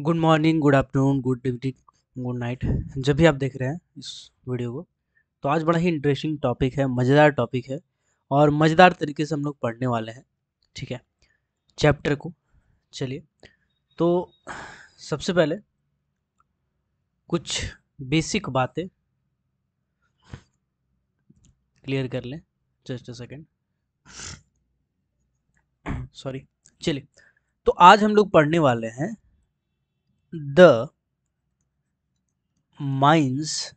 Good morning good afternoon good evening good night जब भी आप देख रहे हैं इस वीडियो को तो आज बड़ा ही इंटरेस्टिंग टॉपिक है मज़ेदार टॉपिक है और मज़ेदार तरीके से हम लोग पढ़ने वाले हैं ठीक है चैप्टर को चलिए तो सबसे पहले कुछ बेसिक बातें क्लियर कर लें जस्ट अ सेकेंड सॉरी चलिए तो आज हम लोग पढ़ने वाले हैं the mines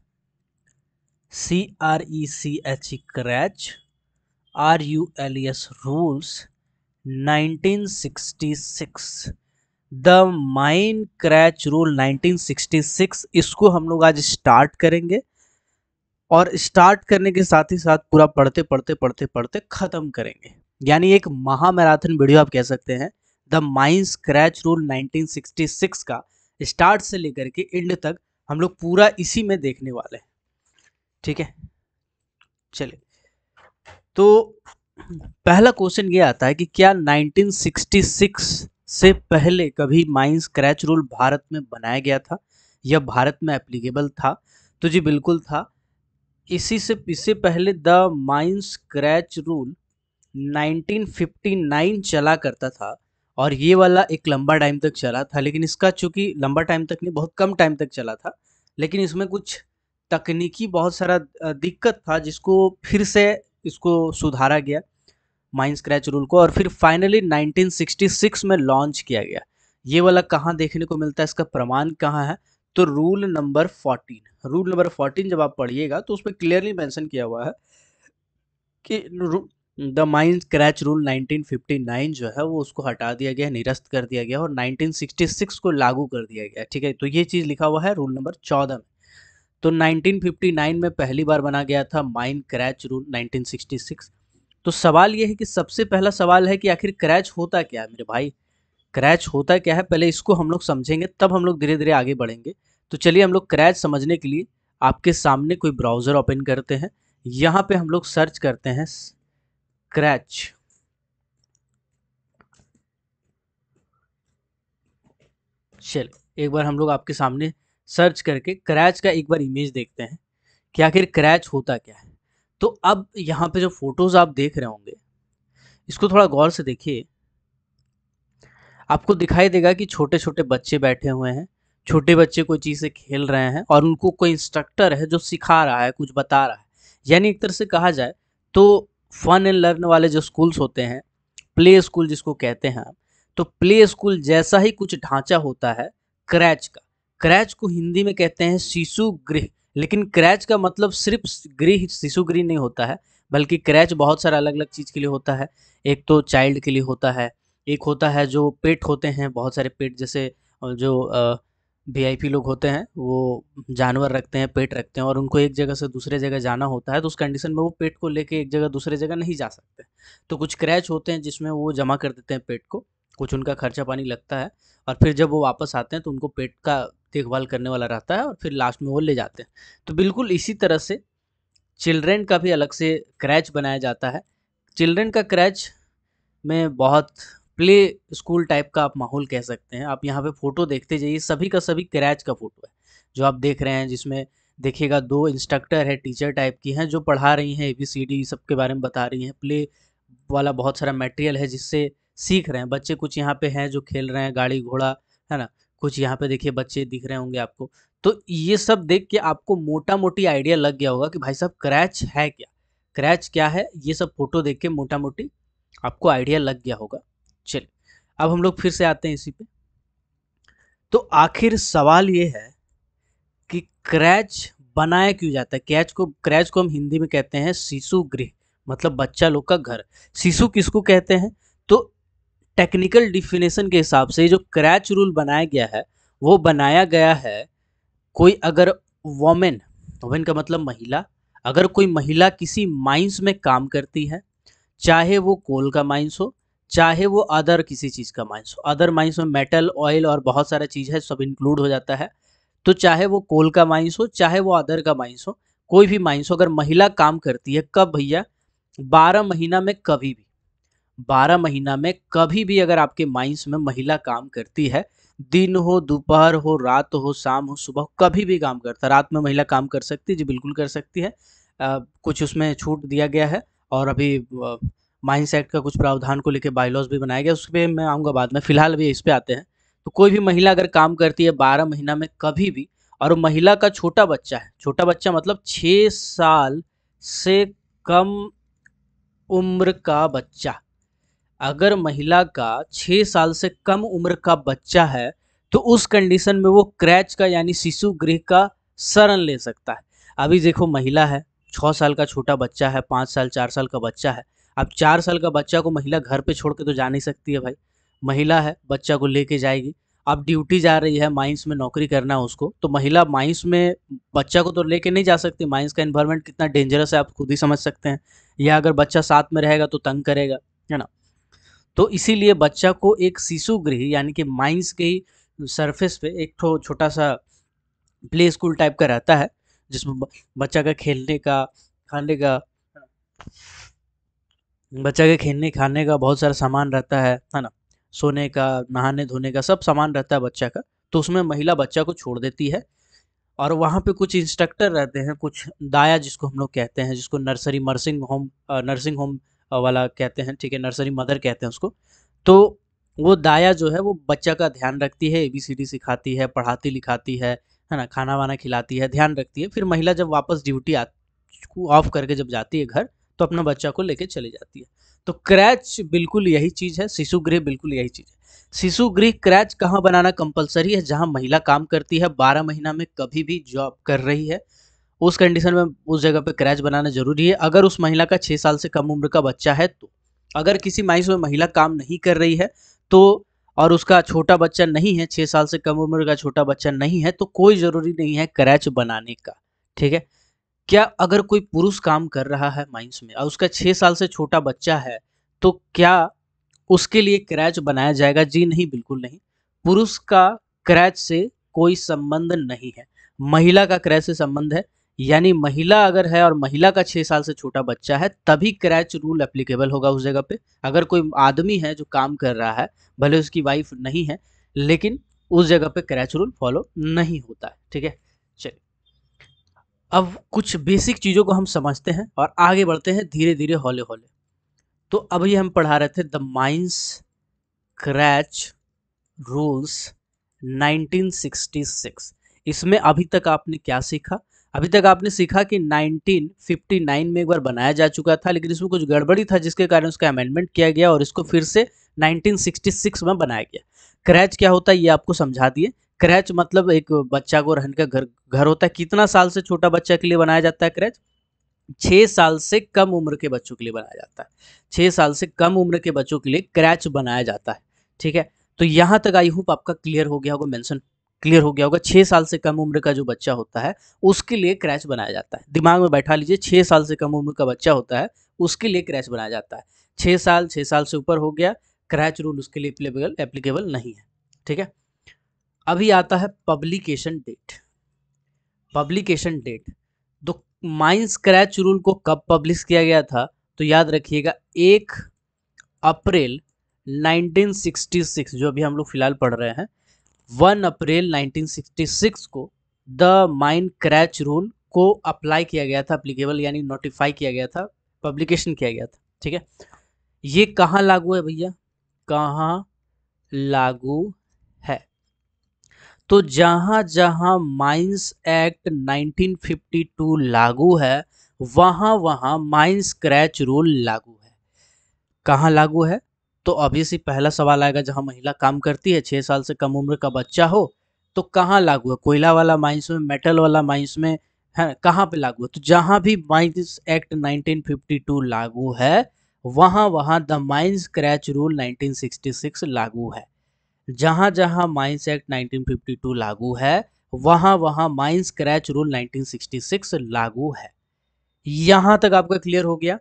C R E C H E crash R U L E S rules 1966 the mine creche rule 1966 इसको हम लोग आज स्टार्ट करेंगे और स्टार्ट करने के साथ ही साथ पूरा पढ़ते पढ़ते पढ़ते पढ़ते ख़त्म करेंगे यानी एक महामैराथन वीडियो आप कह सकते हैं द माइंस क्रैच रूल 1966 का स्टार्ट से लेकर के एंड तक हम लोग पूरा इसी में देखने वाले हैं ठीक है चलिए तो पहला क्वेश्चन ये आता है कि क्या 1966 से पहले कभी माइंस क्रैच रूल भारत में बनाया गया था या भारत में एप्लीकेबल था तो जी बिल्कुल था इसी से इससे पहले द माइंस क्रैच रूल 1959 चला करता था और ये वाला एक लंबा टाइम तक चला था लेकिन इसका चूंकि लंबा टाइम तक नहीं बहुत कम टाइम तक चला था लेकिन इसमें कुछ तकनीकी बहुत सारा दिक्कत था जिसको फिर से इसको सुधारा गया माइंड स्क्रैच रूल को और फिर फाइनली 1966 में लॉन्च किया गया ये वाला कहाँ देखने को मिलता है इसका प्रमाण कहाँ है तो रूल नंबर 14 रूल नंबर 14 जब आप पढ़िएगा तो उसमें क्लियरली मेंशन किया हुआ है कि द माइन क्रैच रूल 1959 जो है वो उसको हटा दिया गया निरस्त कर दिया गया और 1966 को लागू कर दिया गया ठीक है तो ये चीज़ लिखा हुआ है रूल नंबर 14 में तो 1959 में पहली बार बना गया था माइन क्रैच रूल 1966 तो सवाल ये है कि सबसे पहला सवाल है कि आखिर क्रैच होता क्या है मेरे भाई क्रैच होता क्या है पहले इसको हम लोग समझेंगे तब हम लोग धीरे धीरे आगे बढ़ेंगे तो चलिए हम लोग क्रैच समझने के लिए आपके सामने कोई ब्राउज़र ओपन करते हैं यहाँ पे हम लोग सर्च करते हैं क्रैच चल एक बार हम लोग आपके सामने सर्च करके क्रैच का एक बार इमेज देखते हैं कि आखिर क्रैच होता क्या है तो अब यहाँ पे जो फोटोज़ आप देख रहे होंगे इसको थोड़ा गौर से देखिए आपको दिखाई देगा कि छोटे छोटे बच्चे बैठे हुए हैं छोटे बच्चे कोई चीज़ से खेल रहे हैं और उनको कोई इंस्ट्रक्टर है जो सिखा रहा है कुछ बता रहा है यानी एक तरह से कहा जाए तो फन एंड लर्न वाले जो स्कूल्स होते हैं प्ले स्कूल जिसको कहते हैं तो प्ले स्कूल जैसा ही कुछ ढांचा होता है क्रैच का क्रैच को हिंदी में कहते हैं शिशु गृह लेकिन क्रैच का मतलब सिर्फ गृह शिशु गृह नहीं होता है बल्कि क्रैच बहुत सारा अलग अलग चीज़ के लिए होता है एक तो चाइल्ड के लिए होता है एक होता है जो पेट होते हैं बहुत सारे पेट जैसे जो आ, वीआईपी लोग होते हैं वो जानवर रखते हैं पेट रखते हैं और उनको एक जगह से दूसरे जगह जाना होता है तो उस कंडीशन में वो पेट को लेके एक जगह दूसरे जगह नहीं जा सकते तो कुछ क्रैच होते हैं जिसमें वो जमा कर देते हैं पेट को कुछ उनका खर्चा पानी लगता है और फिर जब वो वापस आते हैं तो उनको पेट का देखभाल करने वाला रहता है और फिर लास्ट में वो ले जाते हैं तो बिल्कुल इसी तरह से चिल्ड्रेन का भी अलग से क्रैच बनाया जाता है चिल्ड्रेन का क्रैच में बहुत प्ले स्कूल टाइप का आप माहौल कह सकते हैं आप यहाँ पे फ़ोटो देखते जाइए सभी का सभी क्रैच का फ़ोटो है जो आप देख रहे हैं जिसमें देखिएगा दो इंस्ट्रक्टर है टीचर टाइप की हैं जो पढ़ा रही हैं ए बी सी डी सब के बारे में बता रही हैं प्ले वाला बहुत सारा मटेरियल है जिससे सीख रहे हैं बच्चे कुछ यहाँ पे हैं जो खेल रहे हैं गाड़ी घोड़ा है ना कुछ यहाँ पे देखिए बच्चे दिख रहे होंगे आपको तो ये सब देख के आपको मोटा मोटी आइडिया लग गया होगा कि भाई साहब क्रैच है क्या क्रैच क्या है ये सब फोटो देख के मोटा मोटी आपको आइडिया लग गया होगा चलिए अब हम लोग फिर से आते हैं इसी पे तो आखिर सवाल ये है कि क्रैच बनाया क्यों जाता है क्रैच को क्रैच को हम हिंदी में कहते हैं शिशु गृह मतलब बच्चा लोग का घर शिशु किसको कहते हैं तो टेक्निकल डिफिनेशन के हिसाब से जो क्रैच रूल बनाया गया है वो बनाया गया है कोई अगर वोमेन वोमेन का मतलब महिला अगर कोई महिला किसी माइंस में काम करती है चाहे वो कोल का माइंस हो चाहे वो अदर किसी चीज़ का माइंस अदर माइंस में मेटल ऑयल और बहुत सारा चीज़ है सब इंक्लूड हो जाता है तो चाहे वो कोल का माइंस हो चाहे वो अदर का माइंस हो कोई भी माइंस हो अगर महिला काम करती है कब भैया बारह महीना में कभी भी बारह महीना में कभी भी अगर आपके माइंस में महिला काम करती है दिन हो दोपहर हो रात हो शाम हो सुबह हो कभी भी काम करता है रात में महिला काम कर सकती है जी बिल्कुल कर सकती है आ, कुछ उसमें छूट दिया गया है और अभी आ, माइंस एक्ट का कुछ प्रावधान को लेकर बायलॉज भी बनाया गया उस पर मैं आऊँगा बाद में फिलहाल भी इस पर आते हैं तो कोई भी महिला अगर काम करती है बारह महीना में कभी भी और महिला का छोटा बच्चा है छोटा बच्चा मतलब छः साल से कम उम्र का बच्चा अगर महिला का छः साल से कम उम्र का बच्चा है तो उस कंडीशन में वो क्रैच का यानी शिशु गृह का शरण ले सकता है अभी देखो महिला है छः साल का छोटा बच्चा है पाँच साल चार साल का बच्चा है अब चार साल का बच्चा को महिला घर पे छोड़ के तो जा नहीं सकती है भाई महिला है बच्चा को लेके जाएगी अब ड्यूटी जा रही है माइंस में नौकरी करना है उसको तो महिला माइंस में बच्चा को तो लेके नहीं जा सकती माइंस का इन्वायरमेंट कितना डेंजरस है आप खुद ही समझ सकते हैं या अगर बच्चा साथ में रहेगा तो तंग करेगा है ना तो इसीलिए बच्चा को एक शिशु गृह यानी कि माइंस के ही सरफेस पे एक तो छोटा सा प्ले स्कूल टाइप का रहता है जिसमें बच्चा का खेलने का खाने का बच्चा के खेलने खाने का बहुत सारा सामान रहता है है ना सोने का नहाने धोने का सब सामान रहता है बच्चा का तो उसमें महिला बच्चा को छोड़ देती है और वहाँ पे कुछ इंस्ट्रक्टर रहते हैं कुछ दाया जिसको हम लोग कहते हैं जिसको nursery nursing home nursing home वाला कहते हैं ठीक है नर्सरी मदर कहते हैं उसको तो वो दाया जो है वो बच्चा का ध्यान रखती है ए बी सी डी सिखाती है पढ़ाती लिखाती है है ना खाना वाना खिलाती है ध्यान रखती है फिर महिला जब वापस ड्यूटी ऑफ करके जब जाती है घर तो अपना बच्चा को लेके चली जाती है तो क्रैच बिल्कुल यही चीज़ है शिशु गृह बिल्कुल यही चीज़ है शिशु गृह क्रैच कहाँ बनाना कंपलसरी है जहाँ महिला काम करती है बारह महीना में कभी भी जॉब कर रही है उस कंडीशन में उस जगह पे क्रैच बनाना जरूरी है अगर उस महिला का छः साल से कम उम्र का बच्चा है तो अगर किसी माइस में महिला काम नहीं कर रही है तो और उसका छोटा बच्चा नहीं है छः साल से कम उम्र का छोटा बच्चा नहीं है तो कोई ज़रूरी नहीं है क्रैच बनाने का ठीक है क्या अगर कोई पुरुष काम कर रहा है माइंस में और उसका छः साल से छोटा बच्चा है तो क्या उसके लिए क्रैच बनाया जाएगा जी नहीं बिल्कुल नहीं पुरुष का क्रैच से कोई संबंध नहीं है महिला का क्रैच से संबंध है यानी महिला अगर है और महिला का छः साल से छोटा बच्चा है तभी क्रैच रूल एप्लीकेबल होगा उस जगह पे अगर कोई आदमी है जो काम कर रहा है भले उसकी वाइफ नहीं है लेकिन उस जगह पे क्रैच रूल फॉलो नहीं होता है ठीक है अब कुछ बेसिक चीज़ों को हम समझते हैं और आगे बढ़ते हैं धीरे धीरे हौले हौले तो अभी हम पढ़ा रहे थे द माइंस क्रैच रूल्स 1966 इसमें अभी तक आपने क्या सीखा अभी तक आपने सीखा कि 1959 में एक बार बनाया जा चुका था लेकिन इसमें कुछ गड़बड़ी था जिसके कारण उसका अमेंडमेंट किया गया और इसको फिर से 1966 में बनाया गया क्रैच क्या होता है ये आपको समझा दिए क्रैच मतलब एक बच्चा को रहने का घर घर होता है कितना साल से छोटा बच्चा के लिए बनाया जाता है क्रैच छः साल से कम उम्र के बच्चों के लिए बनाया जाता है छः साल से कम उम्र के बच्चों के लिए क्रैच बनाया जाता है ठीक है तो यहाँ तक आई होप आपका क्लियर हो गया होगा मेंशन क्लियर हो गया होगा छः साल से कम उम्र का जो बच्चा होता है उसके लिए क्रैच बनाया जाता है दिमाग में बैठा लीजिए छः साल से कम उम्र का बच्चा होता है उसके लिए क्रैच बनाया जाता है छः साल छः साल से ऊपर हो गया क्रैच रूल उसके लिए एप्लीकेबल एप्लीकेबल नहीं है ठीक है अभी आता है पब्लिकेशन डेट पब्लिकेशन डेट तो माइंड स्क्रैच रूल को कब पब्लिश किया गया था तो याद रखिएगा एक अप्रैल 1966 जो अभी हम लोग फिलहाल पढ़ रहे हैं वन अप्रैल 1966 को द माइंड क्रैच रूल को अप्लाई किया गया था अप्लीकेबल यानी नोटिफाई किया गया था पब्लिकेशन किया गया था ठीक है ये कहाँ लागू है भैया कहाँ लागू है तो जहाँ जहाँ माइंस एक्ट 1952 लागू है वहाँ वहाँ माइंस क्रैच रूल लागू है कहाँ लागू है तो अभी से पहला सवाल आएगा जहाँ महिला काम करती है छः साल से कम उम्र का बच्चा हो तो कहाँ लागू है कोयला वाला माइंस में मेटल वाला माइंस में है कहाँ पे लागू है तो जहाँ भी माइंस एक्ट 1952 लागू है वहाँ वहाँ द माइंस क्रैच रूल 1966 लागू है जहां जहां माइंस एक्ट 1952 लागू है वहां वहां माइंस क्रैच रूल 1966 लागू है यहां तक आपका क्लियर हो गया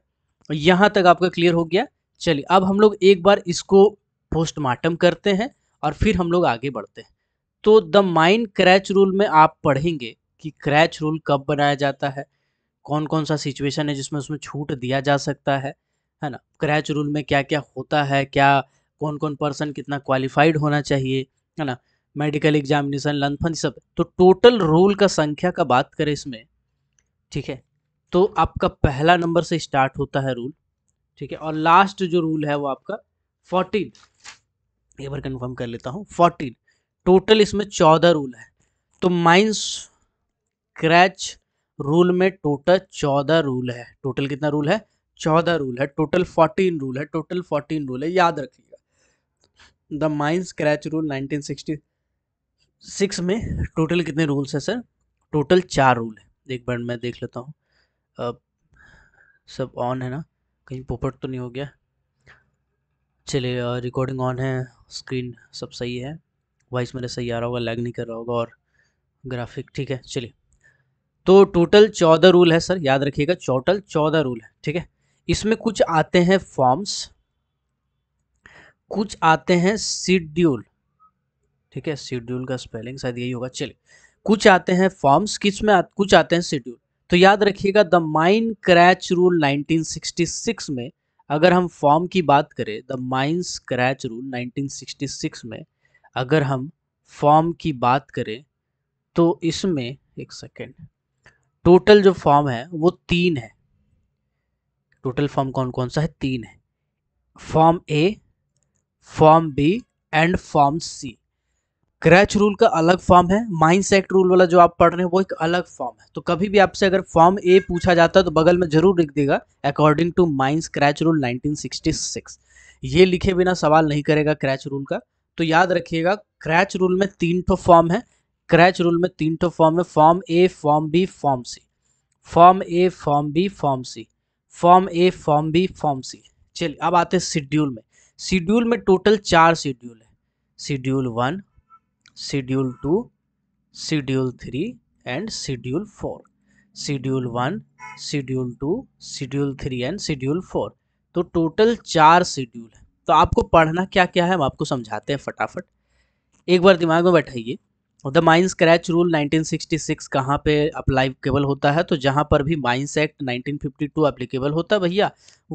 यहां तक आपका क्लियर हो गया चलिए अब हम लोग एक बार इसको पोस्टमार्टम करते हैं और फिर हम लोग आगे बढ़ते हैं तो द माइंड क्रैच रूल में आप पढ़ेंगे कि क्रैच रूल कब बनाया जाता है कौन कौन सा सिचुएशन है जिसमें उसमें छूट दिया जा सकता है है ना क्रैच रूल में क्या क्या होता है क्या कौन कौन पर्सन कितना क्वालिफाइड होना चाहिए है ना मेडिकल एग्जामिनेशन लंथन सब तो टोटल रोल का संख्या का बात करें इसमें ठीक है तो आपका पहला नंबर से स्टार्ट होता है रूल ठीक है और लास्ट जो रूल है वो आपका फोर्टीन एक बार कन्फर्म कर लेता हूँ फोर्टीन टोटल इसमें चौदह रूल है तो माइंस क्रैच रूल में टोटल चौदह रूल है टोटल कितना रूल है चौदह रूल है टोटल फोर्टीन रूल है टोटल फोर्टीन रूल है याद रखिएगा द माइंस क्रैच रूल 1966 में टोटल कितने रूल्स हैं सर टोटल चार रूल है एक बार मैं देख लेता हूँ अब सब ऑन है ना कहीं पोपट तो नहीं हो गया चलिए रिकॉर्डिंग ऑन है स्क्रीन सब सही है वॉइस मेरा सही आ रहा होगा लैग नहीं कर रहा होगा और ग्राफिक ठीक है चलिए तो टोटल चौदह रूल है सर याद रखिएगा टोटल चौदह रूल है ठीक है इसमें कुछ आते हैं फॉर्म्स कुछ आते हैं शिड्यूल ठीक है शिड्यूल का स्पेलिंग शायद यही होगा चलिए कुछ आते हैं फॉर्म्स किस में आ, कुछ आते हैं शेड्यूल तो याद रखिएगा द माइन क्रैच रूल 1966 में अगर हम फॉर्म की बात करें द माइन्स क्रैच रूल 1966 में अगर हम फॉर्म की बात करें तो इसमें एक सेकेंड टोटल जो फॉर्म है वो तीन है टोटल फॉर्म कौन कौन सा है तीन है form A form B and form C creche rule का अलग फॉर्म है माइंस एक्ट रूल वाला जो आप पढ़ रहे हैं वो एक अलग फॉर्म है तो कभी भी आपसे अगर फॉर्म ए पूछा जाता है तो बगल में जरूर लिख देगा according to mines creche rule 1966 ये लिखे बिना सवाल नहीं करेगा क्रैच रूल का तो याद रखिएगा क्रैच रूल में तीन ठो फॉर्म है क्रैच रूल में तीन ठो फॉर्म है form A form B form C form A form B form C form A form B form C चलिए अब आते हैं शेड्यूल में शेड्यूल में टोटल चार शेड्यूल है schedule one schedule two schedule three and schedule four schedule one schedule two schedule three and schedule four तो total चार शेड्यूल है तो आपको पढ़ना क्या क्या है हम आपको समझाते हैं फटाफट एक बार दिमाग में बैठाइए द माइंस स्क्रैच रूल 1966 कहाँ पे अप्लाईकेबल होता है तो जहाँ पर भी माइंस एक्ट 1952 अप्लीकेबल होता है भैया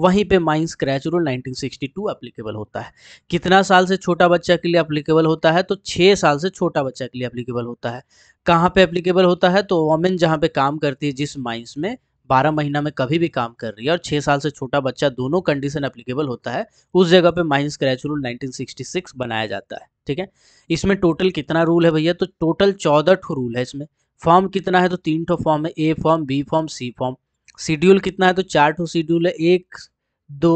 वहीं पे माइंस क्रैच रूल 1962 अप्लीकेबल होता है कितना साल से छोटा बच्चा के लिए अप्लीकेबल होता है तो छः साल से छोटा बच्चा के लिए अप्लीकेबल होता है कहाँ पे अप्लीकेबल होता है तो वोमेन जहाँ पे काम करती है जिस माइंस में बारह महीना में कभी भी काम कर रही है और छः साल से छोटा बच्चा दोनों कंडीशन अप्लीकेबल होता है उस जगह पे माइंस क्रैच रूल सिक्स बनाया जाता है ठीक है इसमें टोटल कितना रूल है भैया तो टोटल चौदह ठो रूल है इसमें फॉर्म कितना है तो तीन ठो फॉर्म है A form B form C form schedule कितना है तो चार ठो शेड्यूल है एक दो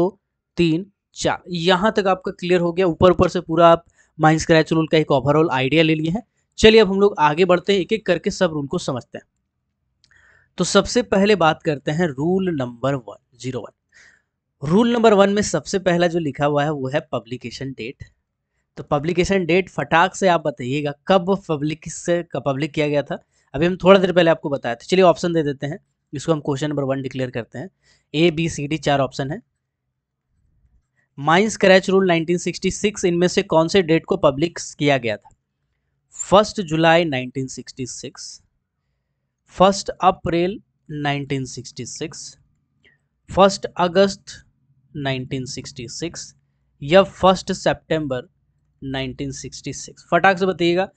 तीन चार यहाँ तक आपका क्लियर हो गया ऊपर ऊपर से पूरा आप माइंड स्क्रैच रूल का एक ओवरऑल आइडिया ले लिए हैं चलिए अब हम लोग आगे बढ़ते हैं एक एक करके सब रूल को समझते हैं तो सबसे पहले बात करते हैं rule number one zero one rule number one में सबसे पहला जो लिखा हुआ है वो है पब्लिकेशन डेट तो पब्लिकेशन डेट फटाक से आप बताइएगा कब पब्लिक से पब्लिक किया गया था अभी हम थोड़ा देर पहले आपको बताया था चलिए ऑप्शन दे देते हैं इसको हम क्वेश्चन नंबर वन डिक्लेयर करते हैं ए बी सी डी चार ऑप्शन है माइंस क्रैच रूल 1966 इनमें से कौन से डेट को पब्लिक किया गया था first July 1966 first April 1966 first August 1966 या फर्स्ट सितंबर 1966 फटाक से बताइएगा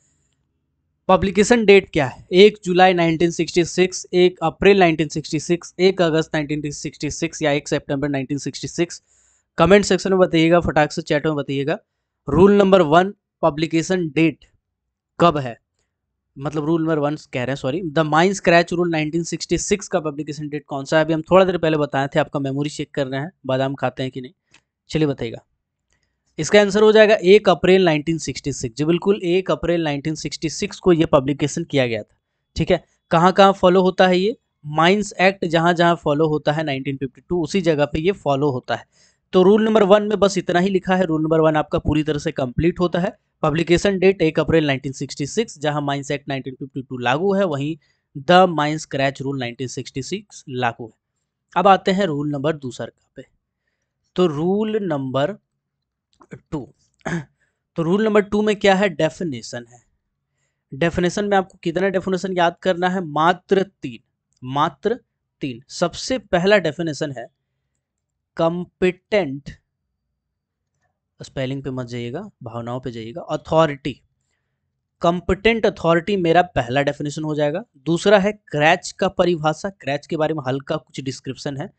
पब्लिकेशन डेट क्या है एक जुलाई 1966 एक अप्रैल 1966 एक अगस्त 1966 या एक सितंबर 1966 कमेंट सेक्शन में बताइएगा फटाक से चैट में बताइएगा rule number one publication date कब है मतलब रूल नंबर वन कह रहे हैं sorry the mine creche rule 1966 का पब्लिकेशन डेट कौन सा है अभी हम थोड़ा देर पहले बताए थे आपका मेमोरी चेक कर रहे हैं बादाम खाते हैं कि नहीं चलिए बताइएगा इसका आंसर हो जाएगा एक अप्रैल 1966 जी बिल्कुल एक अप्रैल 1966 को ये पब्लिकेशन किया गया था ठीक है कहाँ कहाँ फॉलो होता है ये माइंस एक्ट जहाँ जहाँ फॉलो होता है 1952 उसी जगह पे ये फॉलो होता है तो रूल नंबर वन में बस इतना ही लिखा है रूल नंबर वन आपका पूरी तरह से कम्प्लीट होता है पब्लिकेशन डेट एक अप्रैल नाइनटीन जहां माइंस एक्ट नाइनटीन लागू है वहीं the mines creche rule nineteen लागू है अब आते हैं रूल नंबर दूसर का पे तो रूल नंबर टू तो रूल नंबर टू में क्या है डेफिनेशन है डेफिनेशन में आपको कितना डेफिनेशन याद करना है मात्र तीन मात्र तीन सबसे पहला डेफिनेशन है कंपिटेंट स्पेलिंग पे मत जाइएगा भावनाओं पे जाइएगा अथॉरिटी कंपिटेंट अथॉरिटी मेरा पहला डेफिनेशन हो जाएगा दूसरा है क्रैच का परिभाषा क्रैच के बारे में हल्का कुछ डिस्क्रिप्शन है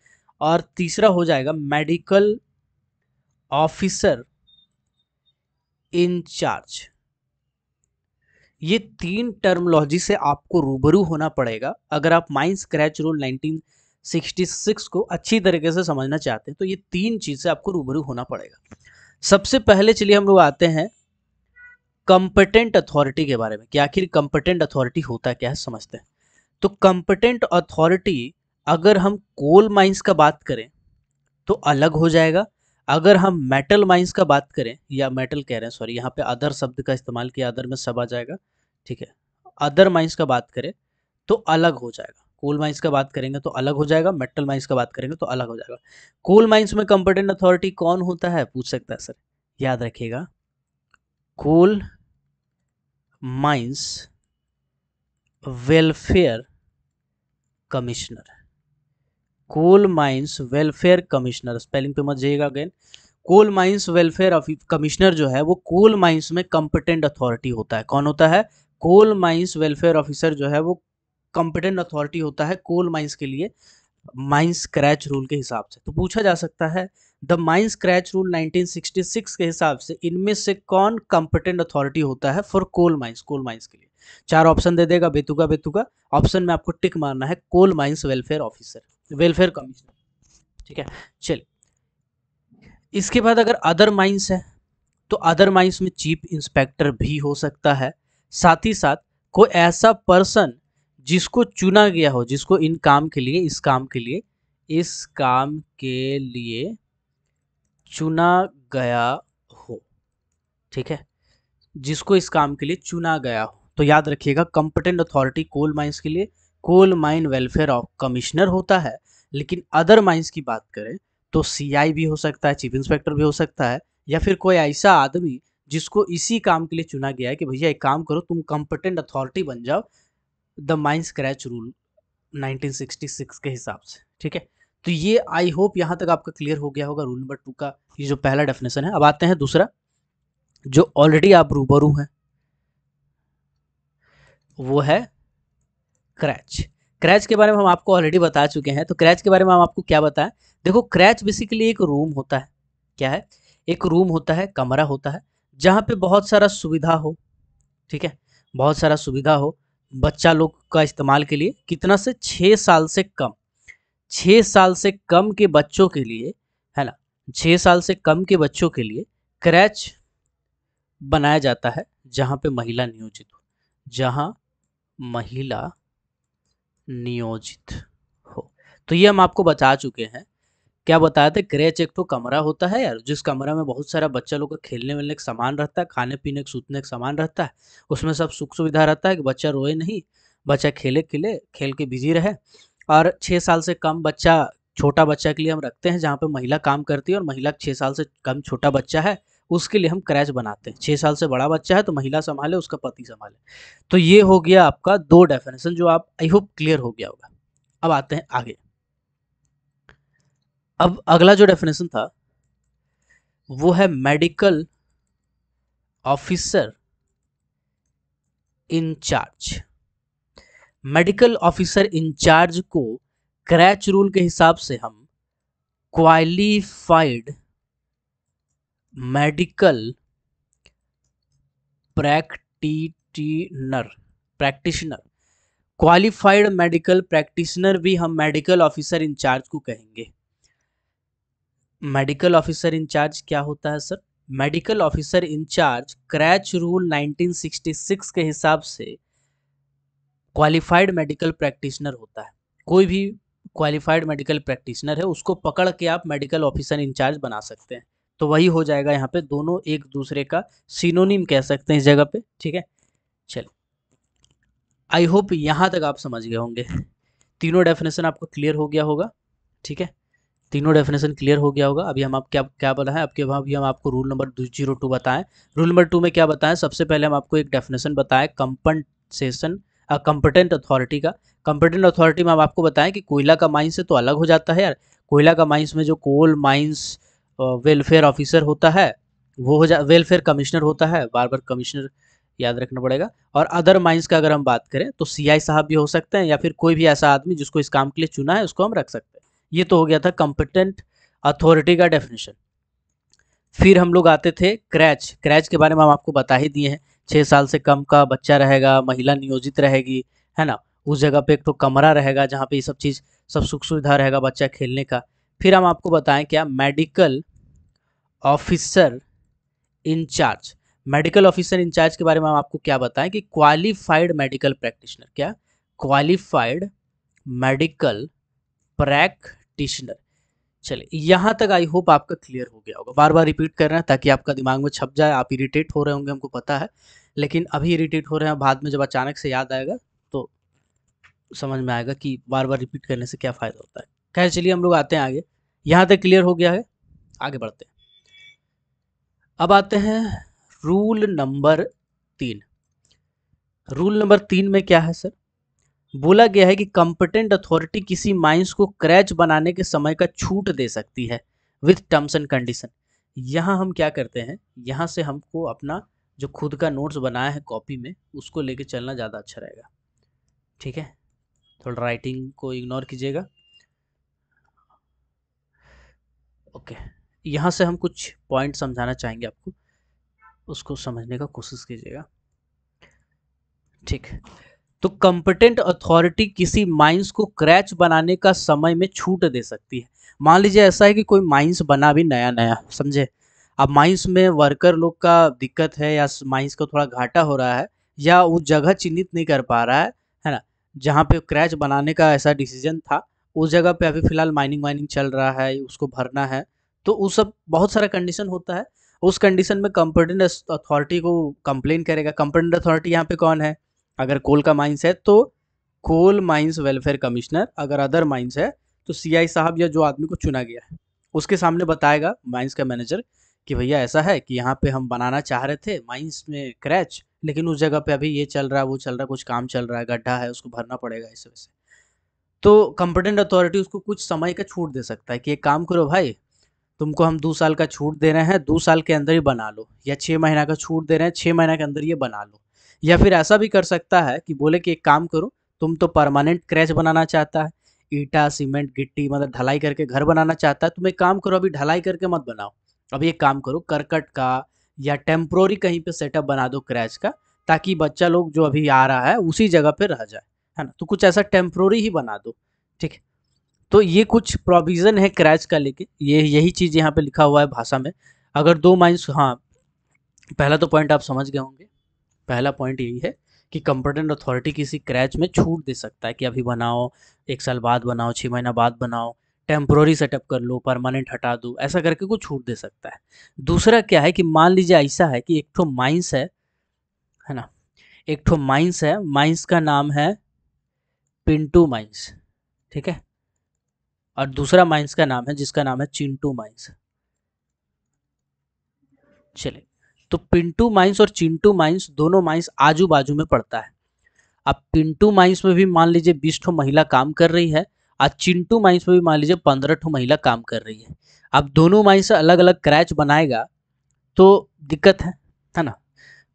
और तीसरा हो जाएगा मेडिकल ऑफिसर इंचार्ज ये तीन टर्मोलॉजी से आपको रूबरू होना पड़ेगा अगर आप माइंड क्रैच रूल 1966 को अच्छी तरीके से समझना चाहते हैं तो ये तीन चीज़ से आपको रूबरू होना पड़ेगा सबसे पहले चलिए हम लोग आते हैं कंपटेंट अथॉरिटी के बारे में कि आखिर कंपटेंट अथॉरिटी होता क्या है समझते हैं तो कंपटेंट अथॉरिटी अगर हम कोल माइंस का बात करें तो अलग हो जाएगा अगर हम मेटल माइंस का बात करें या मेटल कह रहे हैं सॉरी यहाँ पे अदर शब्द का इस्तेमाल किया अदर में सब आ जाएगा ठीक है अदर माइंस का बात करें तो अलग हो जाएगा कोल माइंस का बात करेंगे तो अलग हो जाएगा मेटल माइंस का बात करेंगे तो अलग हो जाएगा कोल माइंस में कंपटेंट अथॉरिटी कौन होता है पूछ सकता है सर याद रखिएगा coal mines welfare commissioner coal mines welfare commissioner spelling पे मत जाइएगा again coal mines welfare commissioner जो है वो कोल माइंस में कॉम्पिटेंट अथॉरिटी होता है कौन होता है कोल माइंस वेलफेयर ऑफिसर जो है वो कॉम्पिटेंट अथॉरिटी होता है कोल माइंस के लिए माइंस क्रैच रूल के हिसाब से तो पूछा जा सकता है द माइंस क्रैच रूल 1966 के हिसाब से इनमें से कौन कॉम्पिटेंट अथॉरिटी होता है for coal mines coal mines के लिए चार ऑप्शन दे देगा बेतुका बेतुका ऑप्शन में आपको टिक मारना है coal mines welfare officer welfare commissioner ठीक है चलिए इसके बाद अगर अदर माइंस है तो अदर माइंस में चीफ इंस्पेक्टर भी हो सकता है साथ ही साथ कोई ऐसा पर्सन जिसको चुना गया हो जिसको इन काम के लिए इस काम के लिए इस काम के लिए चुना गया हो ठीक है जिसको इस काम के लिए चुना गया हो तो याद रखिएगा कंपटेंट अथॉरिटी कोल माइंस के लिए coal mine welfare of commissioner होता है लेकिन अदर माइंस की बात करें तो सीआई भी हो सकता है चीफ इंस्पेक्टर भी हो सकता है या फिर कोई ऐसा आदमी जिसको इसी काम के लिए चुना गया है कि भैया एक काम करो तुम कॉम्पिटेंट अथॉरिटी बन जाओ द माइंस क्रैच रूल 1966 के हिसाब से ठीक है तो ये आई होप यहाँ तक आपका क्लियर हो गया होगा रूल नंबर टू का ये जो पहला डेफिनेशन है अब आते हैं दूसरा जो ऑलरेडी आप रूबरू हैं वो है क्रैच क्रैच के बारे में हम आपको ऑलरेडी बता चुके हैं तो क्रैच के बारे में हम आपको क्या बताएं देखो क्रैच बेसिकली एक रूम होता है क्या है एक रूम होता है कमरा होता है जहाँ पे बहुत सारा सुविधा हो ठीक है बहुत सारा सुविधा हो बच्चा लोग का इस्तेमाल के लिए कितना से छः साल से कम छः साल से कम के बच्चों के लिए है ना छः साल से कम के बच्चों के लिए क्रैच बनाया जाता है जहाँ पे महिला नियोजित हो जहाँ महिला नियोजित हो तो ये हम आपको बता चुके हैं क्या बताया था ग्रेच एक तो कमरा होता है यार जिस कमरा में बहुत सारा बच्चा लोग का खेलने वेलने का सामान रहता है खाने पीने के सूतने का सामान रहता है उसमें सब सुख सुविधा रहता है कि बच्चा रोए नहीं बच्चा खेले खिले खेल के बिजी रहे और छः साल से कम बच्चा छोटा बच्चा के लिए हम रखते हैं जहाँ पे महिला काम करती है और महिला छः साल से कम छोटा बच्चा है उसके लिए हम क्रैच बनाते हैं छः साल से बड़ा बच्चा है तो महिला संभाले उसका पति संभाले तो ये हो गया आपका दो डेफिनेशन जो आप आई होप क्लियर हो गया होगा अब आते हैं आगे अब अगला जो डेफिनेशन था वो है medical officer incharge medical officer incharge को क्रैच रूल के हिसाब से हम qualified medical practitioner practitioner qualified medical practitioner भी हम मेडिकल ऑफिसर इंचार्ज को कहेंगे मेडिकल ऑफिसर इंचार्ज क्या होता है sir medical officer incharge creche rule 1966 के हिसाब से क्वालिफाइड मेडिकल प्रैक्टिशनर होता है कोई भी क्वालिफाइड मेडिकल प्रैक्टिशनर है उसको पकड़ के आप मेडिकल ऑफिसर इंचार्ज बना सकते हैं तो वही हो जाएगा यहाँ पे दोनों एक दूसरे का सिनोनिम कह सकते हैं इस जगह पे ठीक है चलो आई होप यहाँ तक आप समझ गए होंगे तीनों डेफिनेशन आपको क्लियर हो गया होगा ठीक है तीनों डेफिनेशन क्लियर हो गया होगा अभी हम आप क्या क्या बोला है आपके वहाँ अभी हम आपको रूल नंबर जीरो टू बताएं रूल नंबर टू में क्या बताएं सबसे पहले हम आपको एक डेफिनेशन बताएं कंपनसेशन कंपटेंट अथॉरिटी का कंपटेंट अथॉरिटी में हम आपको बताएं कि कोयला का माइंस से तो अलग हो जाता है यार कोयला का माइंस में जो कोल माइंस वेलफेयर ऑफिसर होता है वो हो जा वेलफेयर कमिश्नर होता है बार बार कमिश्नर याद रखना पड़ेगा और अदर माइंस का अगर हम बात करें तो सीआई साहब भी हो सकते हैं या फिर कोई भी ऐसा आदमी जिसको इस काम के लिए चुना है उसको हम रख सकते हैं ये तो हो गया था कॉम्पिटेंट अथॉरिटी का डेफिनेशन फिर हम लोग आते थे क्रैच क्रैच के बारे में हम आपको बता ही दिए हैं छः साल से कम का बच्चा रहेगा महिला नियोजित रहेगी है ना उस जगह पे एक तो कमरा रहेगा जहाँ पे ये सब चीज़ सब सुख सुविधा रहेगा बच्चा खेलने का फिर हम आपको बताएं क्या medical officer incharge medical officer incharge के बारे में हम आपको क्या बताएं कि क्वालिफाइड मेडिकल प्रैक्टिशनर क्या क्वालिफाइड मेडिकल प्रैक्टिशनर चलिए यहाँ तक आई होप आपका क्लियर हो गया होगा बार बार रिपीट कर रहे हैं ताकि आपका दिमाग में छप जाए आप इरिटेट हो रहे होंगे हमको पता है लेकिन अभी इरिटेट हो रहे हैं बाद में जब अचानक से याद आएगा तो समझ में आएगा कि बार बार रिपीट करने से क्या फ़ायदा होता है खैर चलिए हम लोग आते हैं आगे यहाँ तक क्लियर हो गया है आगे बढ़ते हैं अब आते हैं रूल नंबर तीन रूल नंबर तीन में क्या है सर बोला गया है कि कॉम्पिटेंट अथॉरिटी किसी माइंस को क्रैच बनाने के समय का छूट दे सकती है विथ टर्म्स एंड कंडीशन यहाँ हम क्या करते हैं यहाँ से हमको अपना जो खुद का नोट्स बनाया है कॉपी में उसको लेके चलना ज़्यादा अच्छा रहेगा ठीक है थोड़ा राइटिंग को इग्नोर कीजिएगा ओके okay. यहाँ से हम कुछ पॉइंट समझाना चाहेंगे आपको उसको समझने का कोशिश कीजिएगा ठीक तो कंपटेंट अथॉरिटी किसी माइंस को क्रैच बनाने का समय में छूट दे सकती है मान लीजिए ऐसा है कि कोई माइंस बना भी नया नया समझे अब माइंस में वर्कर लोग का दिक्कत है या माइंस का थोड़ा घाटा हो रहा है या वो जगह चिन्हित नहीं कर पा रहा है है ना जहाँ पे क्रैच बनाने का ऐसा डिसीजन था उस जगह पे अभी फिलहाल माइनिंग वाइनिंग चल रहा है उसको भरना है तो उस सब बहुत सारा कंडीशन होता है उस कंडीशन में कंपटेंट अथॉरिटी को कंप्लेन करेगा कंपटेंट अथॉरिटी यहाँ पे कौन है अगर कोल का माइंस है तो कोल माइंस वेलफेयर कमिश्नर अगर अदर माइंस है तो सीआई साहब या जो आदमी को चुना गया है उसके सामने बताएगा माइंस का मैनेजर कि भैया ऐसा है कि यहाँ पे हम बनाना चाह रहे थे माइंस में क्रैच लेकिन उस जगह पे अभी ये चल रहा है वो चल रहा है कुछ काम चल रहा है गड्ढा है उसको भरना पड़ेगा इस वजह से तो कंपटेंट अथॉरिटी उसको कुछ समय का छूट दे सकता है कि एक काम करो भाई तुमको हम दो साल का छूट दे रहे हैं दो साल के अंदर ही बना लो या छः महीना का छूट दे रहे हैं छः महीना के अंदर ये बना लो या फिर ऐसा भी कर सकता है कि बोले कि एक काम करो तुम तो परमानेंट क्रैच बनाना चाहता है ईटा सीमेंट गिट्टी मतलब ढलाई करके घर बनाना चाहता है तुम एक काम करो अभी ढलाई करके मत बनाओ अभी एक काम करो करकट का या टेम्प्रोरी कहीं पे सेटअप बना दो क्रैच का ताकि बच्चा लोग जो अभी आ रहा है उसी जगह पे रह जाए है ना तो कुछ ऐसा टेम्प्रोरी ही बना दो ठीक है तो ये कुछ प्रोविज़न है क्रैच का लेके ये यही चीज़ यहाँ पे लिखा हुआ है भाषा में अगर दो माइंस हाँ पहला तो पॉइंट आप समझ गए होंगे पहला पॉइंट यही है कि कंपटेंट अथॉरिटी किसी क्रैच में छूट दे सकता है कि अभी बनाओ एक साल बाद बनाओ छः महीना बाद बनाओ टेम्प्रोरी सेटअप कर लो परमानेंट हटा दो ऐसा करके कुछ छूट दे सकता है दूसरा क्या है कि मान लीजिए ऐसा है कि एक ठो माइंस है है ना एक ठो माइंस है माइंस का नाम है पिंटू माइंस ठीक है और दूसरा माइंस का नाम है जिसका नाम है चिंटू माइंस चले तो पिंटू माइंस और चिंटू माइंस दोनों माइंस आजू बाजू में पड़ता है अब पिंटू माइंस में भी मान लीजिए बीस ठो महिला काम कर रही है और चिंटू माइंस में भी मान लीजिए पंद्रह ठो महिला काम कर रही है अब दोनों माइंस अलग अलग क्रैच बनाएगा तो दिक्कत है है ना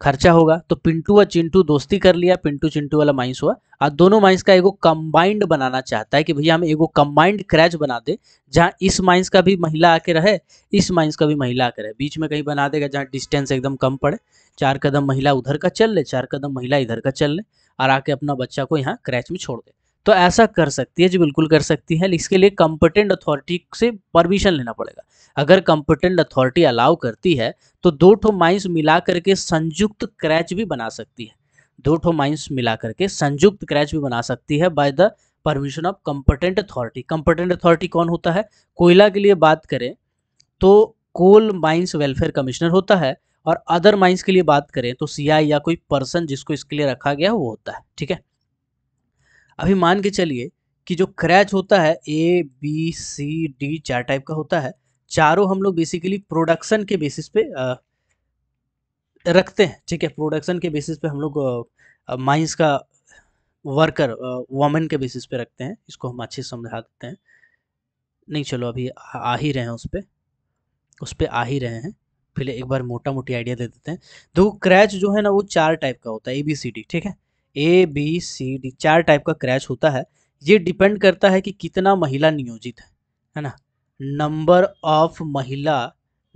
खर्चा होगा तो पिंटू और चिंटू दोस्ती कर लिया पिंटू चिंटू वाला माइंस हुआ और दोनों माइंस का एगो कंबाइंड बनाना चाहता है कि भैया हम एगो कंबाइंड क्रैच बना दे जहाँ इस माइंस का भी महिला आके रहे इस माइंस का भी महिला आके रहे बीच में कहीं बना देगा जहाँ डिस्टेंस एकदम कम पड़े चार कदम महिला उधर का चल ले चार कदम महिला इधर का चल ले और आके अपना बच्चा को यहाँ क्रैच में छोड़ दे तो ऐसा कर सकती है जी बिल्कुल कर सकती है इसके लिए कंपटेंट अथॉरिटी से परमिशन लेना पड़ेगा अगर कंपटेंट अथॉरिटी अलाउ करती है तो दो ठो माइंस मिला करके संयुक्त क्रैच भी बना सकती है दो ठो माइंस मिला करके संयुक्त क्रैच भी बना सकती है by the permission of competent authority competent authority कौन होता है कोयला के लिए बात करें तो कोल माइंस वेलफेयर कमिश्नर होता है और अदर माइंस के लिए बात करें तो सीआई या कोई पर्सन जिसको इसके लिए रखा गया वो होता है ठीक है अभी मान के चलिए कि जो क्रैच होता है ए बी सी डी चार टाइप का होता है चारों हम लोग बेसिकली प्रोडक्शन के बेसिस पे आ, रखते हैं ठीक है प्रोडक्शन के बेसिस पे हम लोग माइंस का वर्कर वमेन के बेसिस पे रखते हैं इसको हम अच्छे से समझा देते हैं नहीं चलो अभी आ, आ ही रहे हैं उस पर उस पर आ ही रहे हैं पहले एक बार मोटा मोटी आइडिया दे देते हैं देखो क्रैच जो है ना वो चार टाइप का होता है ए बी सी डी ठीक है ए बी सी डी चार टाइप का क्रैच होता है ये डिपेंड करता है कि कितना महिला नियोजित है है ना नंबर ऑफ महिला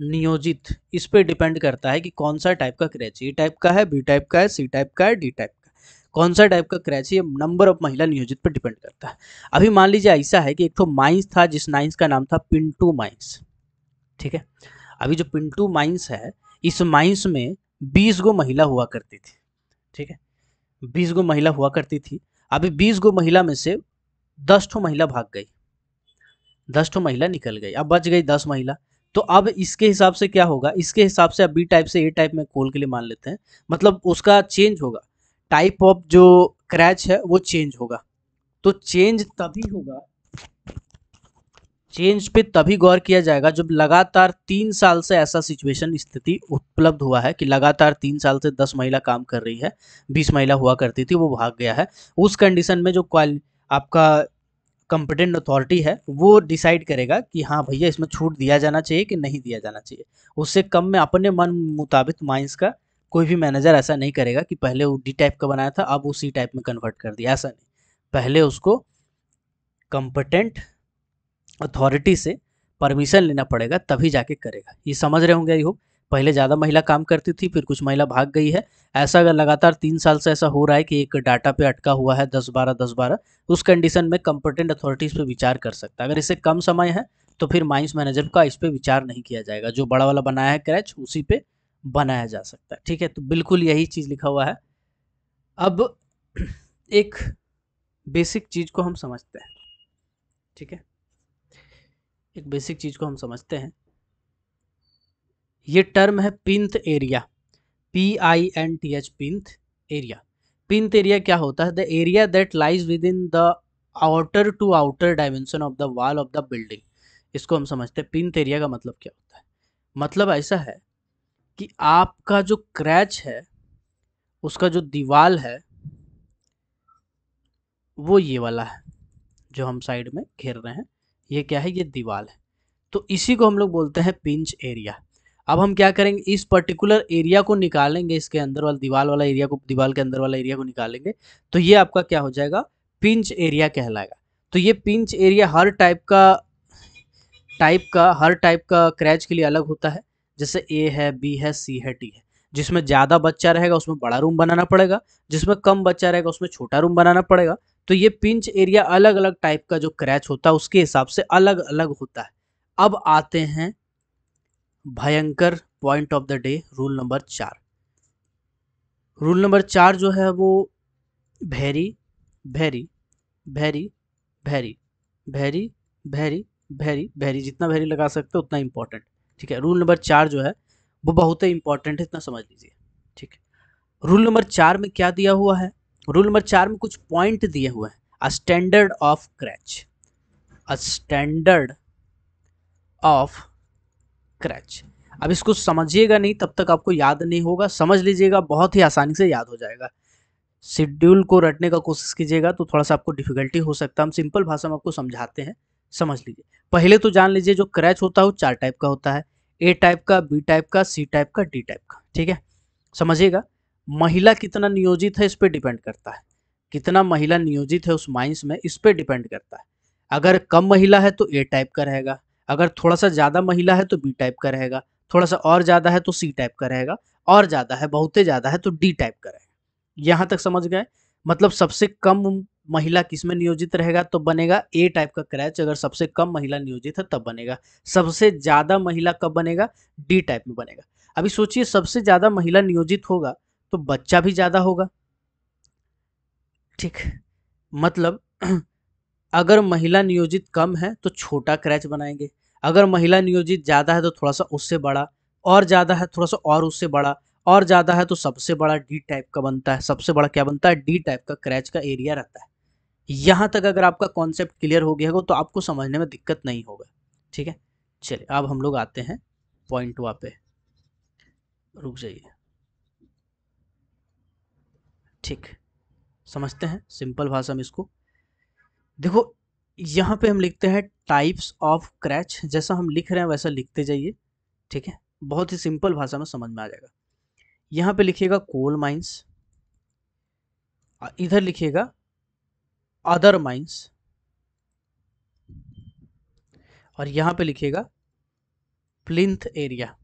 नियोजित इस पे डिपेंड करता है कि कौन सा टाइप का क्रैच ए टाइप का है बी टाइप का है सी टाइप का है डी टाइप का कौन सा टाइप का क्रैच ये नंबर ऑफ महिला नियोजित पर डिपेंड करता है अभी मान लीजिए ऐसा है कि एक तो माइंस था जिस माइंस का नाम था पिंटू माइंस ठीक है अभी जो पिंटू माइंस है इस माइंस में बीस गो महिला हुआ करती थी ठीक है बीस गो महिला हुआ करती थी अभी बीस गो महिला में से दस ठो महिला भाग गई दस ठो महिला निकल गई अब बच गई दस महिला तो अब इसके हिसाब से क्या होगा इसके हिसाब से अब बी टाइप से ए टाइप में कोल के लिए मान लेते हैं मतलब उसका चेंज होगा टाइप ऑफ जो क्रैच है वो चेंज होगा तो चेंज तभी होगा चेंज पे तभी गौर किया जाएगा जब लगातार तीन साल से ऐसा सिचुएशन स्थिति उपलब्ध हुआ है कि लगातार तीन साल से दस महिला काम कर रही है बीस महिला हुआ करती थी वो भाग गया है उस कंडीशन में जो क्वाल आपका कंपिटेंट अथॉरिटी है वो डिसाइड करेगा कि हाँ भैया इसमें छूट दिया जाना चाहिए कि नहीं दिया जाना चाहिए उससे कम में अपने मन मुताबिक माइंस का कोई भी मैनेजर ऐसा नहीं करेगा कि पहले वो डी टाइप का बनाया था अब उसी टाइप में कन्वर्ट कर दिया ऐसा नहीं पहले उसको कंपटेंट अथॉरिटी से परमिशन लेना पड़ेगा तभी जाके करेगा ये समझ रहे होंगे आई होप पहले ज़्यादा महिला काम करती थी फिर कुछ महिला भाग गई है ऐसा अगर लगातार तीन साल से ऐसा हो रहा है कि एक डाटा पे अटका हुआ है दस बारह दस बारह उस कंडीशन में कंपटेंट अथॉरिटीज़ पे विचार कर सकता है अगर इससे कम समय है तो फिर माइंस मैनेजर का इस पर विचार नहीं किया जाएगा जो बड़ा वाला बनाया है क्रैच उसी पर बनाया जा सकता है ठीक है तो बिल्कुल यही चीज़ लिखा हुआ है अब एक बेसिक चीज़ को हम समझते हैं ठीक है एक बेसिक चीज़ को हम समझते हैं ये टर्म है plinth area P I N T H plinth area plinth area क्या होता है the area that lies within the outer to outer dimension of the wall of the building इसको हम समझते हैं पिंथ एरिया का मतलब क्या होता है मतलब ऐसा है कि आपका जो क्रैच है उसका जो दीवाल है वो ये वाला है जो हम साइड में घेर रहे हैं ये क्या है ये दीवाल है तो इसी को हम लोग बोलते हैं पिंच एरिया अब हम क्या करेंगे इस पर्टिकुलर एरिया को निकालेंगे इसके अंदर वाला दीवार वाला एरिया को दीवाल के अंदर वाला एरिया को निकालेंगे तो ये आपका क्या हो जाएगा पिंच एरिया कहलाएगा तो ये पिंच एरिया हर टाइप का टाइप का हर टाइप का क्रैच के लिए अलग होता है जैसे ए है बी है सी है टी है जिसमें ज़्यादा बच्चा रहेगा उसमें बड़ा रूम बनाना पड़ेगा जिसमें कम बच्चा रहेगा उसमें छोटा रूम बनाना पड़ेगा तो ये पिंच एरिया अलग अलग टाइप का जो क्रैच होता है उसके हिसाब से अलग अलग होता है अब आते हैं भयंकर point of the day rule number चार रूल नंबर चार जो है वो भैरी भैरी भैरी भैरी भैरी भैरी भैरी भैरी जितना भैरी लगा सकते हो उतना इम्पोर्टेंट ठीक है रूल नंबर चार जो है वो बहुत ही इंपॉर्टेंट है इतना समझ लीजिए ठीक है रूल नंबर चार में क्या दिया हुआ है रूल नंबर चार में कुछ पॉइंट दिए हुए हैं a standard of creche a standard of creche अब इसको समझिएगा नहीं तब तक आपको याद नहीं होगा समझ लीजिएगा बहुत ही आसानी से याद हो जाएगा शेड्यूल को रटने का कोशिश कीजिएगा तो थोड़ा सा आपको डिफिकल्टी हो सकता है हम सिंपल भाषा में आपको समझाते हैं समझ लीजिए पहले तो जान लीजिए जो क्रैच होता है वो चार टाइप का होता है ए टाइप का बी टाइप का सी टाइप का डी टाइप का ठीक है समझिएगा महिला कितना नियोजित है इस पर डिपेंड करता है कितना महिला नियोजित है उस माइंस में इस पर डिपेंड करता है अगर कम महिला है तो ए टाइप का रहेगा अगर थोड़ा सा ज़्यादा महिला है तो बी टाइप का रहेगा थोड़ा सा और ज़्यादा है तो सी टाइप का रहेगा और ज़्यादा है बहुत ही ज़्यादा है तो डी टाइप का रहेगा यहाँ तक समझ गए मतलब सबसे कम महिला किसमें नियोजित रहेगा तो बनेगा ए टाइप का क्रैच अगर सबसे कम महिला नियोजित है तब बनेगा सबसे ज़्यादा महिला कब बनेगा डी टाइप में बनेगा अभी सोचिए सबसे ज़्यादा महिला नियोजित होगा तो बच्चा भी ज़्यादा होगा ठीक मतलब अगर महिला नियोजित कम है तो छोटा क्रैच बनाएंगे अगर महिला नियोजित ज़्यादा है तो थोड़ा सा उससे बड़ा और ज़्यादा है थोड़ा सा और उससे बड़ा और ज़्यादा है तो सबसे बड़ा डी टाइप का बनता है सबसे बड़ा क्या बनता है डी टाइप का क्रैच का एरिया रहता है यहाँ तक अगर आपका कॉन्सेप्ट क्लियर हो गया हो तो आपको समझने में दिक्कत नहीं होगा ठीक है चलिए अब हम लोग आते हैं पॉइंट वहाँ पे रुक जाइए ठीक समझते हैं सिंपल भाषा में इसको देखो यहाँ पे हम लिखते हैं टाइप्स ऑफ क्रैच जैसा हम लिख रहे हैं वैसा लिखते जाइए ठीक है बहुत ही सिंपल भाषा में समझ में आ जाएगा यहाँ पे लिखिएगा कोल माइंस इधर लिखिएगा अदर माइंस और यहाँ पे लिखिएगा plinth area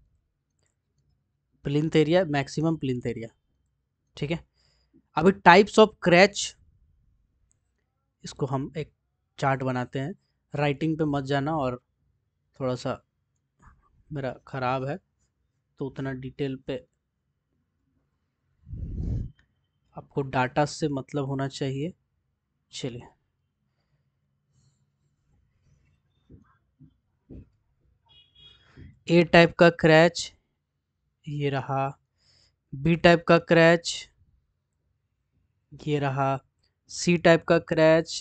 plinth area maximum plinth area ठीक है अभी टाइप्स ऑफ क्रैच इसको हम एक चार्ट बनाते हैं राइटिंग पे मत जाना और थोड़ा सा मेरा ख़राब है तो उतना डिटेल पे आपको डाटा से मतलब होना चाहिए चलिए ए टाइप का क्रैच ये रहा बी टाइप का क्रैच ये रहा सी टाइप का क्रैच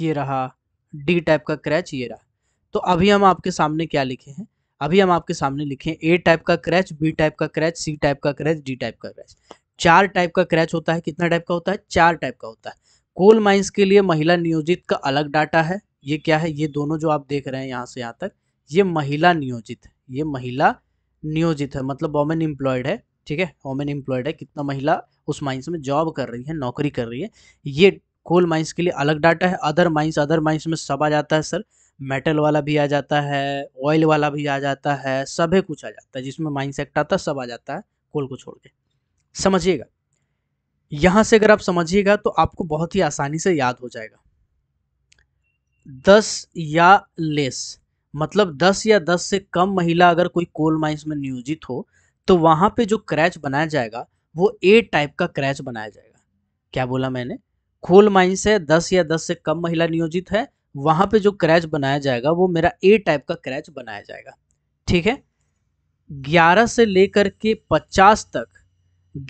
ये रहा डी टाइप का क्रैच ये रहा तो अभी हम आपके सामने क्या लिखे हैं अभी हम आपके सामने लिखे हैं ए टाइप का क्रैच बी टाइप का क्रैच सी टाइप का क्रैच डी टाइप का क्रैच चार टाइप का क्रैच होता है कितना टाइप का होता है चार टाइप का होता है कोल माइंस के लिए महिला नियोजित का अलग डाटा है ये क्या है ये दोनों जो आप देख रहे हैं यहाँ से यहाँ तक ये महिला नियोजित है ये महिला नियोजित है मतलब वोमेन एम्प्लॉयड है ठीक है वोमेन एम्प्लॉयड है कितना महिला उस माइंस में जॉब कर रही है नौकरी कर रही है ये कोल माइंस के लिए अलग डाटा है अदर माइंस अदर माइंस में सब आ जाता है सर मेटल वाला भी आ जाता है ऑयल वाला भी आ जाता है सभी कुछ आ जाता है जिसमें माइंस एक्ट आता सब आ जाता है कोल को छोड़ के समझिएगा यहाँ से अगर आप समझिएगा तो आपको बहुत ही आसानी से याद हो जाएगा दस या लेस मतलब दस या दस से कम महिला अगर कोई कोल माइंस में नियोजित हो तो वहां पे जो क्रैच बनाया जाएगा वो ए टाइप का क्रैच बनाया जाएगा क्या बोला मैंने खोल माइन है दस या दस से कम महिला नियोजित है वहां पे जो क्रैच बनाया जाएगा वो मेरा ए टाइप का क्रैच बनाया जाएगा ठीक है ग्यारह से लेकर के पचास तक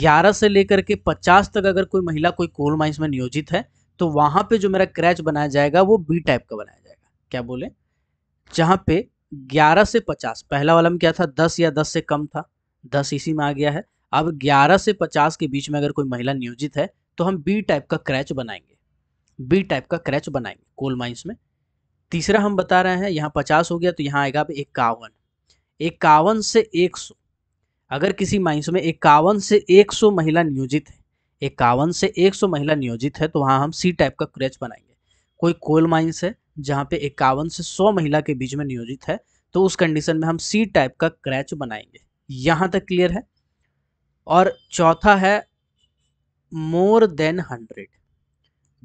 ग्यारह से लेकर के पचास तक अगर कोई महिला कोई कोल माइंस में नियोजित है तो वहां पे जो मेरा क्रैच बनाया जाएगा वो बी टाइप का बनाया जाएगा क्या बोले जहां पे ग्यारह से पचास पहला वाला में क्या था दस या दस से कम था दस इसी में आ गया है अब 11 से 50 के बीच में अगर कोई महिला नियोजित है तो हम बी टाइप का क्रैच बनाएंगे बी टाइप का क्रैच बनाएंगे कोल माइंस में तीसरा हम बता रहे हैं यहाँ 50 हो गया तो यहाँ आएगा इक्यावन इक्यावन से 100 अगर किसी माइंस में इक्यावन से 100 महिला नियोजित है इक्यावन से 100 महिला नियोजित है तो वहाँ हम सी टाइप का क्रैच बनाएंगे कोई कोल माइंस है जहाँ पे इक्यावन से सौ महिला के बीच में नियोजित है तो उस कंडीशन में हम सी टाइप का क्रैच बनाएंगे यहाँ तक क्लियर है और चौथा है मोर देन हंड्रेड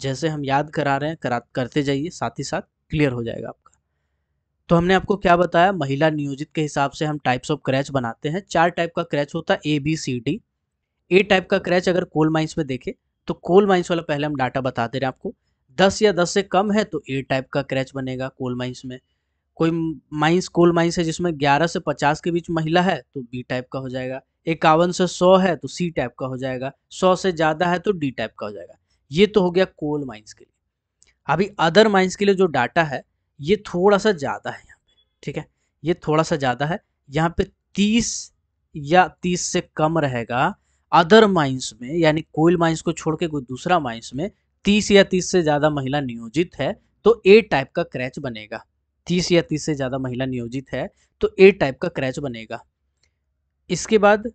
जैसे हम याद करा रहे हैं करा करते जाइए साथ ही साथ क्लियर हो जाएगा आपका तो हमने आपको क्या बताया महिला नियोजित के हिसाब से हम टाइप्स ऑफ क्रैच बनाते हैं चार टाइप का क्रैच होता है A B C D A type का क्रैच अगर कोल माइंस में देखें तो कोल माइंस वाला पहले हम डाटा बता दे रहे हैं आपको दस या दस से कम है तो ए टाइप का क्रैच बनेगा कोल माइंस में कोई माइंस कोल माइंस है जिसमें 11 से 50 के बीच महिला है तो बी टाइप का हो जाएगा इक्यावन से 100 है तो सी टाइप का हो जाएगा 100 से ज़्यादा है तो डी टाइप का हो जाएगा ये तो हो गया कोल माइंस के लिए अभी अदर माइंस के लिए जो डाटा है ये थोड़ा सा ज़्यादा है यहाँ पे ठीक है ये थोड़ा सा ज़्यादा है यहाँ पे तीस या तीस से कम रहेगा अदर माइंस में यानी कोयल माइंस को छोड़ के कोई दूसरा माइंस में तीस या तीस से ज़्यादा महिला नियोजित है तो ए टाइप का क्रैच बनेगा तीस या तीस से ज़्यादा महिला नियोजित है तो ए टाइप का क्रैच बनेगा इसके बाद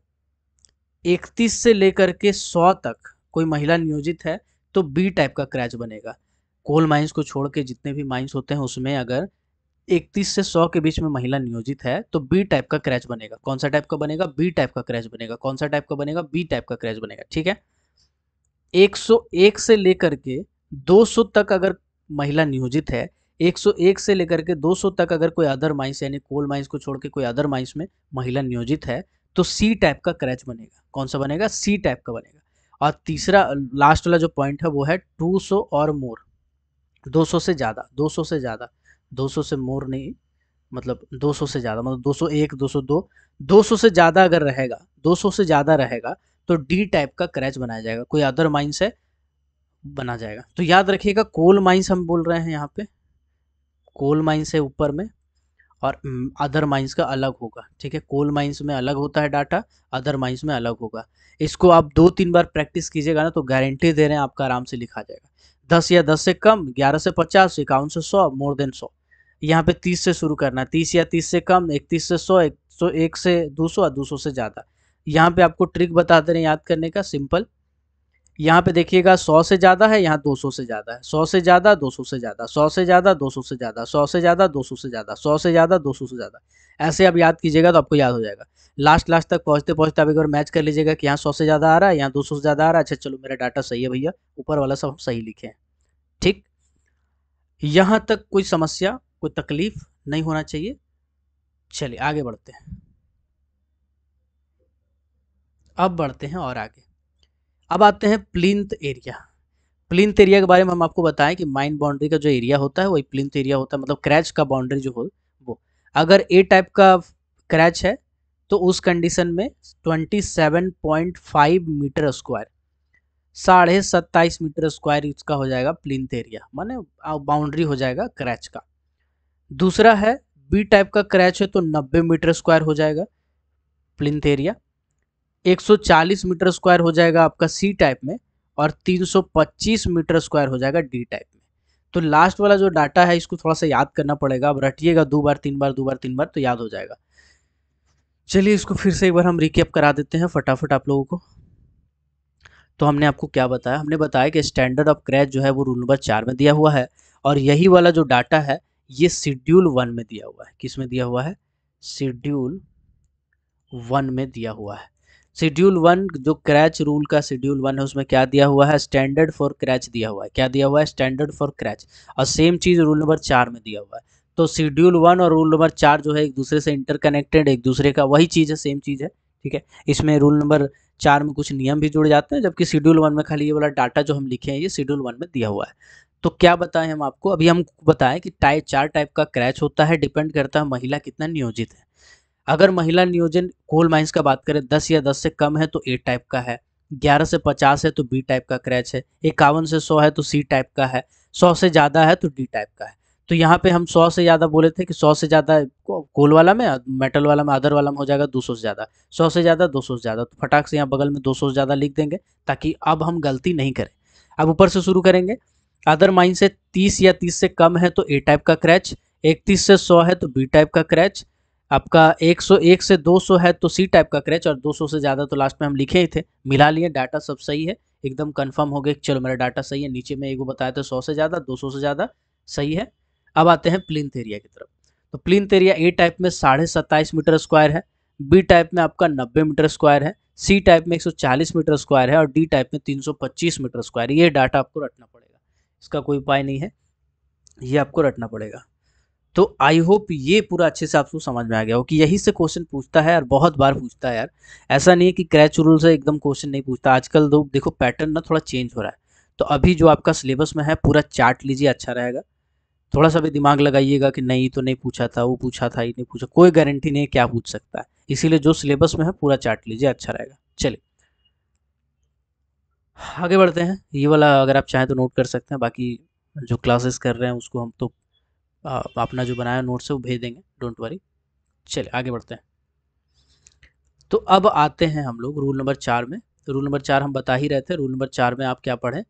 इकतीस से लेकर के सौ तक कोई महिला नियोजित है तो बी टाइप का क्रैच बनेगा कोल माइंस को छोड़ के जितने भी माइंस होते हैं उसमें अगर इकतीस से सौ के बीच में महिला नियोजित है तो बी टाइप का क्रैच बनेगा कौन सा टाइप का बनेगा बी टाइप का क्रैच बनेगा कौन सा टाइप का बनेगा बी टाइप का क्रैच बनेगा ठीक है 101 से लेकर के 200 तक अगर महिला नियोजित है 101 से लेकर के 200 तक अगर कोई अदर माइंस यानी कोल माइंस को छोड़ के कोई अदर माइंस में महिला नियोजित है तो सी टाइप का क्रैच बनेगा कौन सा बनेगा सी टाइप का बनेगा और तीसरा लास्ट वाला जो पॉइंट है वो है 200 और मोर 200 से ज़्यादा 200 से ज़्यादा 200 से मोर नहीं मतलब 200 से ज़्यादा मतलब 201 202 200 से ज़्यादा अगर रहेगा दो से ज़्यादा रहेगा तो डी टाइप का क्रैच बनाया जाएगा कोई अदर माइंस है बना जाएगा तो याद रखिएगा कोल माइंस हम बोल रहे हैं यहाँ पे कोल माइंस है ऊपर में और अदर माइंस का अलग होगा ठीक है कोल माइंस में अलग होता है डाटा अदर माइंस में अलग होगा इसको आप दो तीन बार प्रैक्टिस कीजिएगा ना तो गारंटी दे रहे हैं आपका आराम से लिखा जाएगा दस या दस से कम ग्यारह से पचास इक्यावन से सौ मोर देन सौ यहाँ पे तीस से शुरू करना है तीस या तीस से कम इकतीस से सौ एक सौ एक से दो सौ दो सौ से ज़्यादा यहाँ पे आपको ट्रिक बता दे रहे हैं याद करने का सिंपल यहाँ पे देखिएगा सौ से ज़्यादा है यहाँ दो सौ से ज़्यादा है सौ से ज़्यादा दो सौ से ज़्यादा सौ से ज़्यादा दो सौ से ज़्यादा सौ से ज़्यादा दो सौ से ज़्यादा सौ से ज़्यादा दो सौ से ज़्यादा ऐसे आप याद कीजिएगा तो आपको याद हो जाएगा लास्ट लास्ट तक पहुँचते पहुँचते आप एक बार मैच कर लीजिएगा कि यहाँ सौ से ज़्यादा आ रहा है यहाँ दो सौ से ज़्यादा आ रहा है अच्छा चलो मेरा डाटा सही है भैया ऊपर वाला सब हम सही लिखे हैं ठीक यहाँ तक कोई समस्या कोई तकलीफ नहीं होना चाहिए चलिए आगे बढ़ते हैं अब बढ़ते हैं और आगे अब आते हैं प्लिंथ एरिया प्लिंथ एरिया के बारे में हम आपको बताएं कि माइन बाउंड्री का जो एरिया होता है वही प्लिंथ एरिया होता है मतलब क्रैच का बाउंड्री जो हो वो अगर ए टाइप का क्रैच है तो उस कंडीशन में 27.5 मीटर स्क्वायर साढ़े सत्ताईस मीटर स्क्वायर इसका हो जाएगा प्लिंथ एरिया माने बाउंड्री हो जाएगा क्रैच का दूसरा है बी टाइप का क्रैच है तो 90 मीटर स्क्वायर हो जाएगा प्लिंथ एरिया 140 मीटर स्क्वायर हो जाएगा आपका सी टाइप में और 325 मीटर स्क्वायर हो जाएगा डी टाइप में तो लास्ट वाला जो डाटा है इसको थोड़ा सा याद करना पड़ेगा अब रटिएगा दो बार तीन बार दो बार तीन बार तो याद हो जाएगा चलिए इसको फिर से एक बार हम रिकेप करा देते हैं फटाफट आप लोगों को तो हमने आपको क्या बताया हमने बताया कि स्टैंडर्ड ऑफ क्रैच जो है वो रूल नंबर चार में दिया हुआ है और यही वाला जो डाटा है ये शेड्यूल वन में दिया हुआ है किस में दिया हुआ है शेड्यूल वन में दिया हुआ है शेड्यूल वन जो क्रैच रूल का शेड्यूल वन है उसमें क्या दिया हुआ है स्टैंडर्ड फॉर क्रैच दिया हुआ है क्या दिया हुआ है स्टैंडर्ड फॉर क्रैच और सेम चीज़ रूल नंबर चार में दिया हुआ है तो शेड्यूल वन और रूल नंबर चार जो है एक दूसरे से इंटरकनेक्टेड एक दूसरे का वही चीज़ है सेम चीज़ है ठीक है इसमें रूल नंबर चार में कुछ नियम भी जुड़ जाते हैं जबकि शेड्यूल वन में खाली ये वाला डाटा जो हम लिखे हैं ये शेड्यूल वन में दिया हुआ है तो क्या बताएं हम आपको अभी हम बताएं कि टाइप चार टाइप का क्रैच होता है डिपेंड करता है महिला कितना नियोजित है अगर महिला नियोजन कोल माइंस का बात करें दस या दस से कम है तो ए टाइप का है ग्यारह से पचास है तो बी टाइप का क्रैच है इक्यावन से सौ है तो सी टाइप का है सौ से ज़्यादा है तो डी टाइप का है तो यहाँ पे हम सौ से ज़्यादा बोले थे कि सौ से ज़्यादा कोल वाला में मेटल वाला में अदर वाला में हो जाएगा दो सौ से ज़्यादा सौ से ज़्यादा दो सौ से ज़्यादा तो फटाक से यहाँ बगल में दो सौ से ज़्यादा लिख देंगे ताकि अब हम गलती नहीं करें अब ऊपर से शुरू करेंगे अदर माइन से तीस या तीस से कम है तो ए टाइप का क्रैच इकतीस से सौ है तो बी टाइप का क्रैच आपका 101 से 200 है तो सी टाइप का क्रैच और 200 से ज़्यादा तो लास्ट में हम लिखे ही थे मिला लिए डाटा सब सही है एकदम कंफर्म हो गए चलो मेरा डाटा सही है नीचे में वो बताया था सौ से ज़्यादा दो से ज़्यादा सही है अब आते हैं प्लिन एरिया की तरफ तो प्लिन एरिया ए टाइप में साढ़े सत्ताईस मीटर स्क्वायर है बी टाइप में आपका नब्बे मीटर स्क्वायर है सी टाइप में एक मीटर स्क्वायर है और डी टाइप में तीन मीटर स्क्वायर ये डाटा आपको रटना पड़ेगा इसका कोई उपाय नहीं है ये आपको रटना पड़ेगा तो आई होप ये पूरा अच्छे से आपको समझ में आ गया हो कि यही से क्वेश्चन पूछता है और बहुत बार पूछता है यार ऐसा नहीं है कि क्रैच रूल से एकदम क्वेश्चन नहीं पूछता आजकल दो देखो पैटर्न ना थोड़ा चेंज हो रहा है तो अभी जो आपका सिलेबस में है पूरा चार्ट लीजिए अच्छा रहेगा थोड़ा सा भी दिमाग लगाइएगा कि नहीं तो नहीं पूछा था वो पूछा था ये नहीं पूछा कोई गारंटी नहीं है क्या पूछ सकता है इसीलिए जो सिलेबस में है पूरा चार्ट लीजिए अच्छा रहेगा चलिए आगे बढ़ते हैं ये वाला अगर आप चाहें तो नोट कर सकते हैं बाकी जो क्लासेस कर रहे हैं उसको हम तो अपना जो बनाया नोट्स है वो भेज देंगे डोंट वरी चलिए आगे बढ़ते हैं तो अब आते हैं हम लोग रूल नंबर चार में तो रूल नंबर चार हम बता ही रहे थे रूल नंबर चार में आप क्या पढ़ें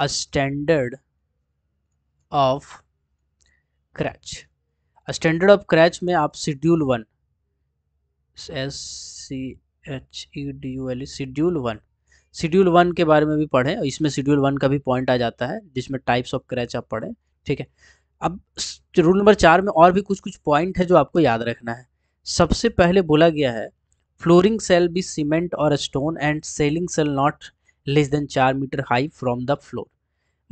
a standard of creche a standard of creche में आप schedule one S C H E D U L schedule one schedule one के बारे में भी पढ़ें इसमें शेड्यूल वन का भी पॉइंट आ जाता है जिसमें टाइप्स ऑफ क्रैच आप पढ़ें ठीक है अब रूल नंबर चार में और भी कुछ कुछ पॉइंट है जो आपको याद रखना है सबसे पहले बोला गया है फ्लोरिंग सेल बी सीमेंट और stone and ceiling shall not less than चार metre high from the floor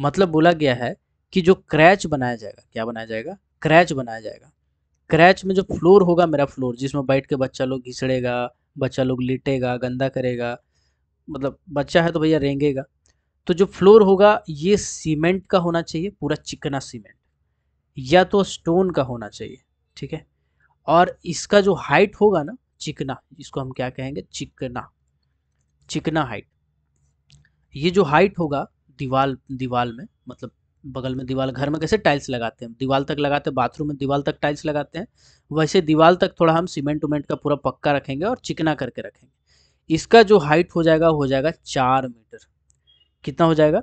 मतलब बोला गया है कि जो क्रैच बनाया जाएगा क्या बनाया जाएगा क्रैच बनाया जाएगा क्रैच में जो फ्लोर होगा मेरा फ्लोर जिसमें बैठ के बच्चा लोग घिसड़ेगा बच्चा लोग लेटेगा गंदा करेगा मतलब बच्चा है तो भैया रेंगेगा तो जो फ्लोर होगा ये सीमेंट का होना चाहिए पूरा चिकना सीमेंट या तो स्टोन का होना चाहिए ठीक है और इसका जो हाइट होगा ना चिकना इसको हम क्या कहेंगे चिकना चिकना हाइट ये जो हाइट होगा दीवाल दीवाल में मतलब बगल में दीवाल घर में कैसे टाइल्स लगाते हैं दीवाल तक लगाते हैं बाथरूम में दीवाल तक टाइल्स लगाते हैं वैसे दीवाल तक थोड़ा हम सीमेंट उमेंट का पूरा पक्का रखेंगे और चिकना करके रखेंगे इसका जो हाइट हो जाएगा हो जाएगा चार मीटर कितना हो जाएगा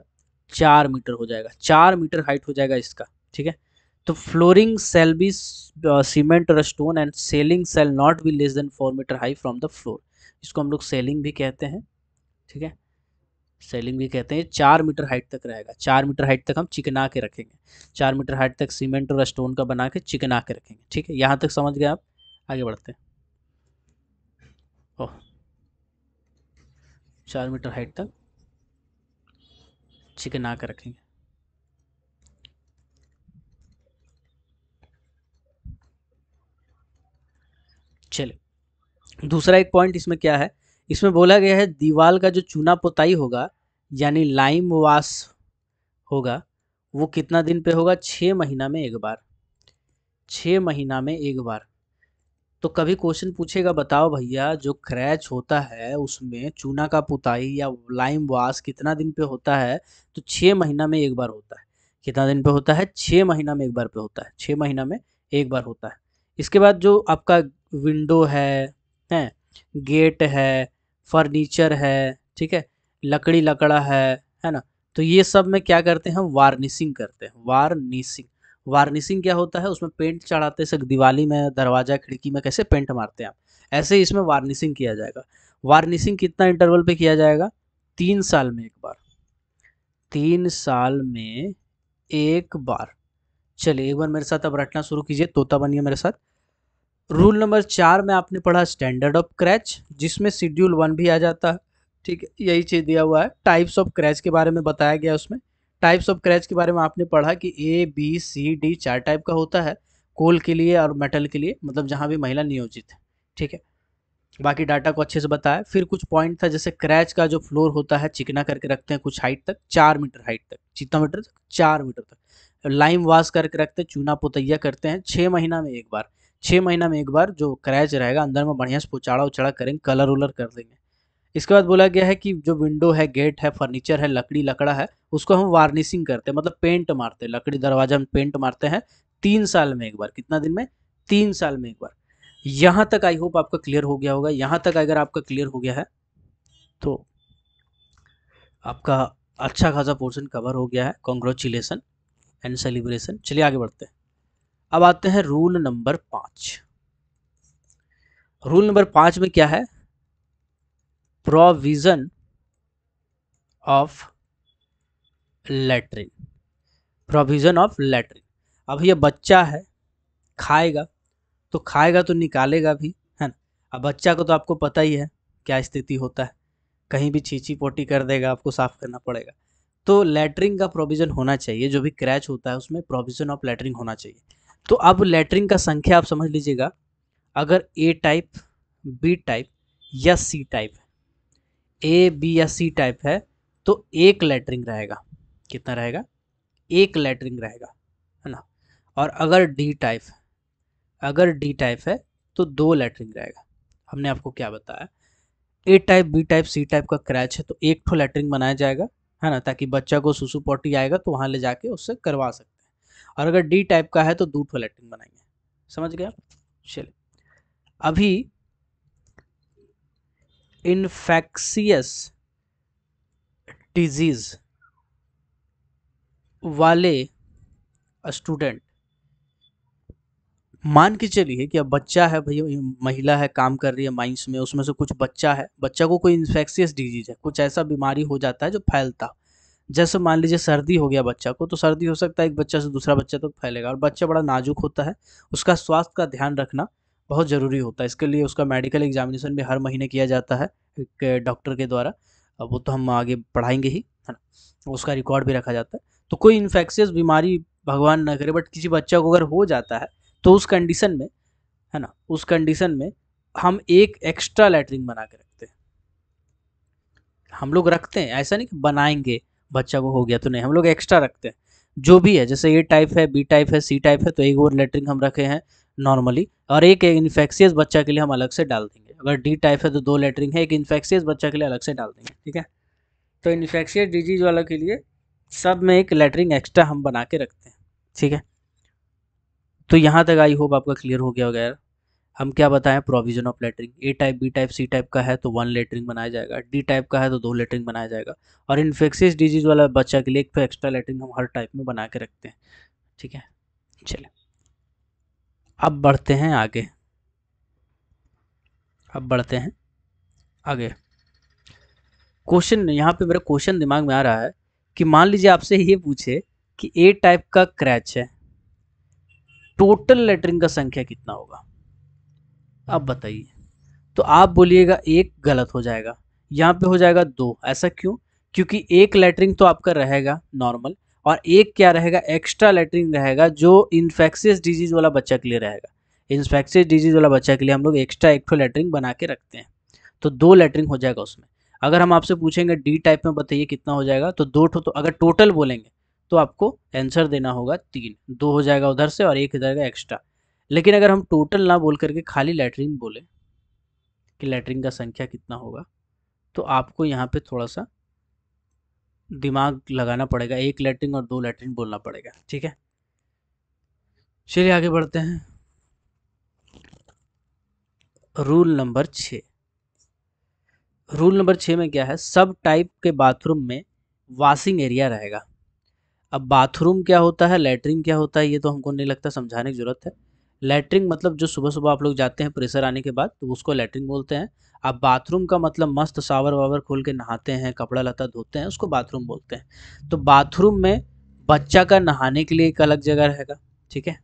चार मीटर हो जाएगा चार मीटर हाइट हो जाएगा इसका ठीक है तो फ्लोरिंग सेल बी सीमेंट और stone and ceiling shall not be less than four metre high from the floor इसको हम लोग सेलिंग भी कहते हैं ठीक है सेलिंग भी कहते हैं चार मीटर हाइट तक रहेगा चार मीटर हाइट तक हम चिकना के रखेंगे चार मीटर हाइट तक सीमेंट और स्टोन का बना के चिकना के रखेंगे ठीक है यहाँ तक समझ गए आप आगे बढ़ते हैं ओह चार मीटर हाइट तक चिकना के रखेंगे चले दूसरा एक पॉइंट इसमें क्या है इसमें बोला गया है दीवाल का जो चूना पोताई होगा यानी लाइम वास होगा वो कितना दिन पे होगा छः महीना में एक बार छः महीना में एक बार तो कभी क्वेश्चन पूछेगा बताओ भैया जो क्रैच होता है उसमें चूना का पुताई या लाइम वास कितना दिन पे होता है तो छः महीना में एक बार होता है कितना दिन पे होता है छः महीना में एक बार पे होता है छः महीना में एक बार होता है इसके बाद जो आपका विंडो है हैं गेट है फर्नीचर है ठीक है लकड़ी लकड़ा है है ना तो ये सब में क्या करते हैं हम वार्निशिंग करते हैं वार्निशिंग वार्निशिंग क्या होता है उसमें पेंट चढ़ाते से दिवाली में दरवाजा खिड़की में कैसे पेंट मारते हैं आप ऐसे ही इसमें वार्निशिंग किया जाएगा वार्निशिंग कितना इंटरवल पे किया जाएगा तीन साल में एक बार तीन साल में एक बार चलिए एक बार मेरे साथ अब रटना शुरू कीजिए तोता बनिए मेरे साथ रूल नंबर चार में आपने पढ़ा स्टैंडर्ड ऑफ क्रैच जिसमें शेड्यूल वन भी आ जाता है ठीक है यही चीज़ दिया हुआ है टाइप्स ऑफ क्रैच के बारे में बताया गया उसमें टाइप्स ऑफ क्रैच के बारे में आपने पढ़ा कि ए बी सी डी चार टाइप का होता है कोल के लिए और मेटल के लिए मतलब जहाँ भी महिला नियोजित है ठीक है बाकी डाटा को अच्छे से बताया फिर कुछ पॉइंट था जैसे क्रैच का जो फ्लोर होता है चिकना करके रखते हैं कुछ हाइट तक चार मीटर हाइट तक चिता मीटर तक चार मीटर तक लाइम वाश करके रखते हैं चूना पोतैया करते हैं छः महीना में एक बार छः महीना में एक बार जो क्रैच रहेगा अंदर में बढ़िया से पुचाड़ा उछाड़ा करेंगे कलर उलर कर देंगे इसके बाद बोला गया है कि जो विंडो है गेट है फर्नीचर है लकड़ी लकड़ा है उसको हम वार्निशिंग करते हैं मतलब पेंट मारते हैं लकड़ी दरवाजा में पेंट मारते हैं तीन साल में एक बार कितना दिन में तीन साल में एक बार यहाँ तक आई होप आपका क्लियर हो गया होगा यहाँ तक अगर आपका क्लियर हो गया है तो आपका अच्छा खासा पोर्शन कवर हो गया है कॉन्ग्रेचुलेसन एंड सेलिब्रेशन चलिए आगे बढ़ते हैं अब आते हैं रूल नंबर पाँच रूल नंबर पाँच में क्या है provision of latrine provision of latrine अब ये बच्चा है खाएगा तो खाएगा तो निकालेगा भी है ना अब बच्चा को तो आपको पता ही है क्या स्थिति होता है कहीं भी छींची पोटी कर देगा आपको साफ़ करना पड़ेगा तो लेटरिन का प्रोविज़न होना चाहिए जो भी क्रैच होता है उसमें प्रोविज़न ऑफ लेटरिन होना चाहिए तो अब लेटरिंग का संख्या आप समझ लीजिएगा अगर ए टाइप बी टाइप या सी टाइप ए बी या सी टाइप है तो एक लेटरिंग रहेगा कितना रहेगा एक लेटरिंग रहेगा है ना और अगर डी टाइप अगर डी टाइप है तो दो लेटरिंग रहेगा हमने आपको क्या बताया A type B type C type का क्रैच है तो एक ठो लेटरिंग बनाया जाएगा है ना ताकि बच्चा को सुसुपोटी आएगा तो वहाँ ले जाके उससे करवा सके और अगर डी टाइप का है तो दो ठो इलेक्ट्रॉन बनाएंगे समझ गया चलिए अभी इन्फेक्सियस डिजीज वाले स्टूडेंट मान के चलिए कि अब बच्चा है भैया महिला है काम कर रही है माइंस में उसमें से कुछ बच्चा है बच्चा को कोई इन्फेक्शियस डिजीज है कुछ ऐसा बीमारी हो जाता है जो फैलता जैसे मान लीजिए सर्दी हो गया बच्चा को तो सर्दी हो सकता है एक बच्चा से दूसरा बच्चा तक तो फैलेगा और बच्चा बड़ा नाजुक होता है उसका स्वास्थ्य का ध्यान रखना बहुत ज़रूरी होता है इसके लिए उसका मेडिकल एग्जामिनेशन भी हर महीने किया जाता है एक डॉक्टर के द्वारा वो तो हम आगे पढ़ाएंगे ही है ना उसका रिकॉर्ड भी रखा जाता है तो कोई इन्फेक्शियस बीमारी भगवान ना करे बट किसी बच्चा को अगर हो जाता है तो उस कंडीशन में है ना उस कंडीशन में हम एक एक्स्ट्रा लेटरिन बना के रखते हैं हम लोग रखते हैं ऐसा नहीं कि बनाएंगे बच्चा को हो गया तो नहीं हम लोग एक्स्ट्रा रखते हैं जो भी है जैसे ए टाइप है बी टाइप है सी टाइप है तो एक और लेटरिंग हम रखे हैं नॉर्मली और एक इन्फेक्शियस बच्चा के लिए हम अलग से डाल देंगे अगर डी टाइप है तो दो लेटरिंग है एक इन्फेक्शियस बच्चा के लिए अलग से डाल देंगे ठीक है तो इन्फेक्शियस डिजीज वाला के लिए सब में एक लेटरिंग एक्स्ट्रा हम बना के रखते हैं ठीक है तो यहाँ तक आई होप आपका क्लियर हो गया वगैरह हम क्या बताएं provision of latrine A type B type C type का है तो वन लेटरिंग बनाया जाएगा डी टाइप का है तो दो लेटरिंग बनाया जाएगा और इन्फेक्शियस डिजीज़ वाला बच्चा के लिए एक तो एक्स्ट्रा लेटरिंग हम हर टाइप में बना के रखते हैं ठीक है चले अब बढ़ते हैं आगे अब बढ़ते हैं आगे क्वेश्चन यहाँ पे मेरा क्वेश्चन दिमाग में आ रहा है कि मान लीजिए आपसे ये पूछे कि ए टाइप का क्रैच है टोटल लेटरिंग का संख्या कितना होगा अब बताइए तो आप बोलिएगा एक गलत हो जाएगा यहाँ पे हो जाएगा दो ऐसा क्यों क्योंकि एक लेटरिंग तो आपका रहेगा नॉर्मल और एक क्या रहेगा एक्स्ट्रा लेटरिंग रहेगा जो इन्फेक्शियस डिजीज वाला बच्चा के लिए रहेगा इन्फेक्शियस डिजीज वाला बच्चा के लिए हम लोग एक्स्ट्रा एक ठो लेटरिंग बना के रखते हैं तो दो लेटरिंग हो जाएगा उसमें अगर हम आपसे पूछेंगे डी टाइप में बताइए कितना हो जाएगा तो दो ठो तो अगर टोटल बोलेंगे तो आपको आंसर देना होगा तीन दो हो जाएगा उधर से और एक इधर का एक्स्ट्रा लेकिन अगर हम टोटल ना बोल करके खाली लेटरिन बोले कि लेटरिन का संख्या कितना होगा तो आपको यहाँ पे थोड़ा सा दिमाग लगाना पड़ेगा एक लेटरिन और दो लेटरिन बोलना पड़ेगा ठीक है चलिए आगे बढ़ते हैं रूल नंबर छ रूल नंबर छः में क्या है सब टाइप के बाथरूम में वॉशिंग एरिया रहेगा अब बाथरूम क्या होता है लेटरिन क्या होता है ये तो हमको नहीं लगता समझाने की ज़रूरत है लेटरिंग मतलब जो सुबह सुबह आप लोग जाते हैं प्रेशर आने के बाद तो उसको लेटरिंग बोलते हैं आप बाथरूम का मतलब मस्त सावर वावर खोल के नहाते हैं कपड़ा लता धोते हैं उसको बाथरूम बोलते हैं तो बाथरूम में बच्चा का नहाने के लिए एक अलग जगह रहेगा ठीक है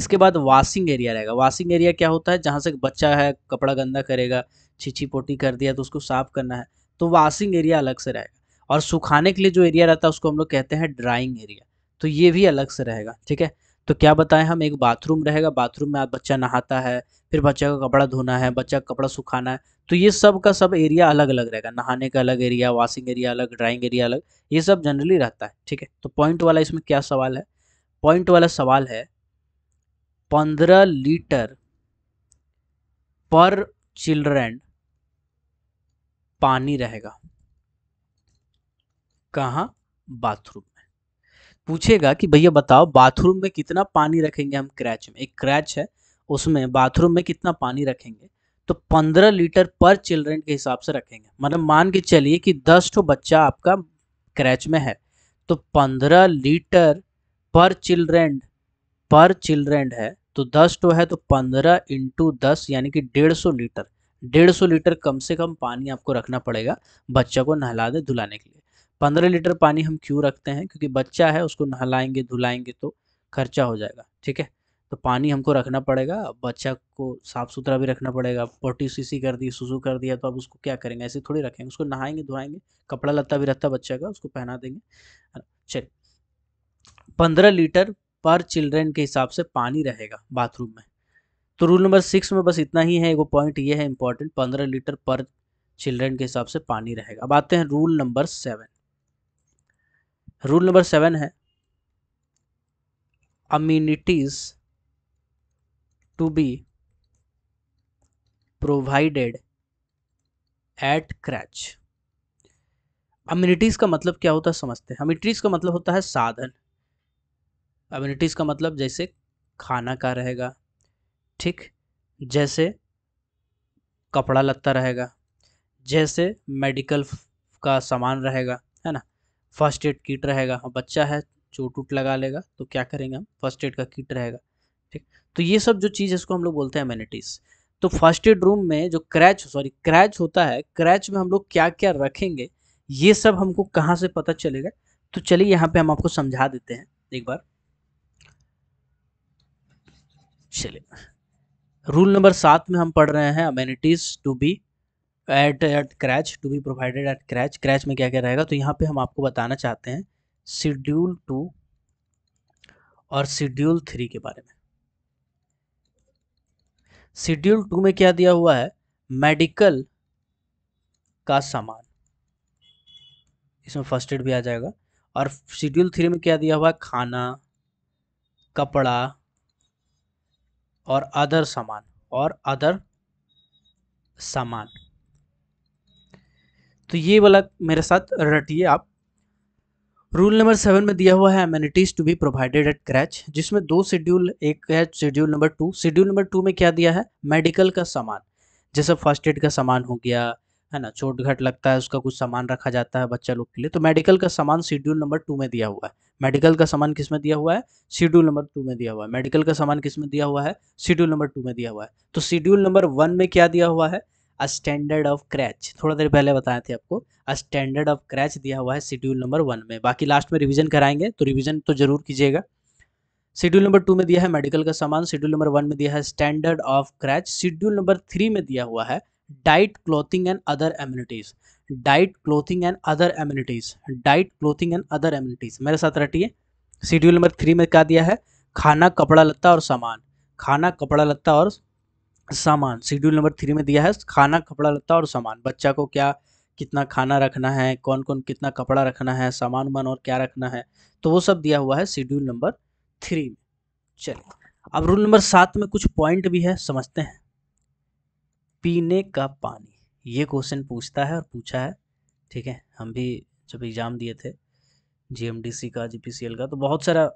इसके बाद वॉशिंग एरिया रहेगा वॉशिंग एरिया क्या होता है जहाँ से बच्चा है कपड़ा गंदा करेगा छीछी पोटी कर दिया तो उसको साफ करना है तो वॉशिंग एरिया अलग से रहेगा और सुखाने के लिए जो एरिया रहता है उसको हम लोग कहते हैं ड्राइंग एरिया तो ये भी अलग से रहेगा ठीक है तो क्या बताएं हम एक बाथरूम रहेगा बाथरूम में आप बच्चा नहाता है फिर बच्चा का कपड़ा धोना है बच्चा का कपड़ा सुखाना है तो ये सब का सब एरिया अलग अलग रहेगा नहाने का अलग एरिया वॉशिंग एरिया अलग ड्राइंग एरिया अलग ये सब जनरली रहता है ठीक है तो पॉइंट वाला इसमें क्या सवाल है पॉइंट वाला सवाल है पंद्रह लीटर पर चिल्ड्रन पानी रहेगा कहाँ बाथरूम पूछेगा कि भैया बताओ बाथरूम में कितना पानी रखेंगे हम क्रैच में एक क्रैच है उसमें बाथरूम में कितना पानी रखेंगे तो पंद्रह लीटर पर चिल्ड्रन के हिसाब से रखेंगे मतलब मान के चलिए कि दस ठो बच्चा आपका क्रैच में है तो पंद्रह लीटर पर चिल्ड्रेन पर चिल्ड्रेन है तो दस टो है तो पंद्रह इंटू दस यानी कि डेढ़ सौ लीटर डेढ़ सौ लीटर कम से कम पानी आपको रखना पड़ेगा बच्चा को नहलाने धुलाने के लिए पंद्रह लीटर पानी हम क्यों रखते हैं क्योंकि बच्चा है उसको नहलाएंगे धुलाएंगे तो खर्चा हो जाएगा ठीक है तो पानी हमको रखना पड़ेगा बच्चा को साफ़ सुथरा भी रखना पड़ेगा पोटी सीसी कर दी सुसू कर दिया तो अब उसको क्या करेंगे ऐसे थोड़ी रखेंगे उसको नहाएंगे धुआएंगे कपड़ा लत्ता भी रहता है बच्चा का उसको पहना देंगे चलिए पंद्रह लीटर पर चिल्ड्रेन के हिसाब से पानी रहेगा बाथरूम में तो रूल नंबर सिक्स में बस इतना ही है एगो पॉइंट ये है इंपॉर्टेंट पंद्रह लीटर पर चिल्ड्रेन के हिसाब से पानी रहेगा अब आते हैं rule number seven rule number seven है amenities to be provided at creche amenities का मतलब क्या होता है समझते हैं अम्यूनिटीज़ का मतलब होता है साधन अम्यूनिटीज़ का मतलब जैसे खाना का रहेगा ठीक जैसे कपड़ा लत्ता रहेगा जैसे मेडिकल का सामान रहेगा है ना फर्स्ट एड किट रहेगा हाँ बच्चा है चोट उट लगा लेगा तो क्या करेंगे हम फर्स्ट एड का किट रहेगा ठीक तो ये सब जो चीज़ है इसको हम लोग बोलते हैं अमेनिटीज तो फर्स्ट एड रूम में जो क्रैच सॉरी क्रैच होता है क्रैच में हम लोग क्या क्या रखेंगे ये सब हमको कहाँ से पता चलेगा तो चलिए यहाँ पे हम आपको समझा देते हैं एक बार चलिए रूल नंबर सात में हम पढ़ रहे हैं amenities to be at at creche to be provided at creche creche में क्या क्या रहेगा तो यहाँ पे हम आपको बताना चाहते हैं शेड्यूल टू और शेड्यूल थ्री के बारे में शेड्यूल टू में क्या दिया हुआ है मेडिकल का सामान इसमें फर्स्ट एड भी आ जाएगा और शेड्यूल थ्री में क्या दिया हुआ है खाना कपड़ा और अदर सामान और अदर सामान तो ये वाला मेरे साथ रटिए आप रूल नंबर सेवन में दिया हुआ है amenities to be provided at creche जिसमें दो शेड्यूल एक है schedule number two schedule number two में क्या दिया है मेडिकल का सामान जैसे फर्स्ट एड का सामान हो गया है ना चोट घट लगता है उसका कुछ सामान रखा जाता है बच्चा लोग के लिए तो मेडिकल का सामान शेड्यूल नंबर टू में दिया हुआ है मेडिकल का सामान किस में दिया हुआ है शेड्यूल नंबर टू में दिया हुआ है मेडिकल का सामान किस में दिया हुआ है शेड्यूल नंबर टू में दिया हुआ है तो शेड्यूल नंबर वन में क्या दिया हुआ है अ स्टैंडर्ड ऑफ क्रैच थोड़ा देर पहले बताए थे आपको अ स्टैंडर्ड ऑफ क्रैच दिया हुआ है शेड्यूल नंबर वन में बाकी लास्ट में रिविजन कराएंगे तो रिविजन तो जरूर कीजिएगा शेड्यूल नंबर टू में दिया है मेडिकल का सामान शेड्यूल नंबर वन में दिया है standard of creche schedule number three में दिया हुआ है diet clothing and other amenities diet clothing and other amenities diet clothing and other amenities मेरे साथ रटिए शेड्यूल नंबर थ्री में क्या दिया है खाना कपड़ा लत्ता और सामान खाना कपड़ा लत्ता और सामान शेड्यूल नंबर थ्री में दिया है खाना कपड़ा लत्ता और सामान बच्चा को क्या कितना खाना रखना है कौन कौन कितना कपड़ा रखना है सामान उमान और क्या रखना है तो वो सब दिया हुआ है शेड्यूल नंबर थ्री में चलिए अब रूल नंबर सात में कुछ पॉइंट भी है समझते हैं पीने का पानी ये क्वेश्चन पूछता है और पूछा है ठीक है हम भी जब एग्ज़ाम दिए थे जीएमडीसी का जीपीसीएल का तो बहुत सारा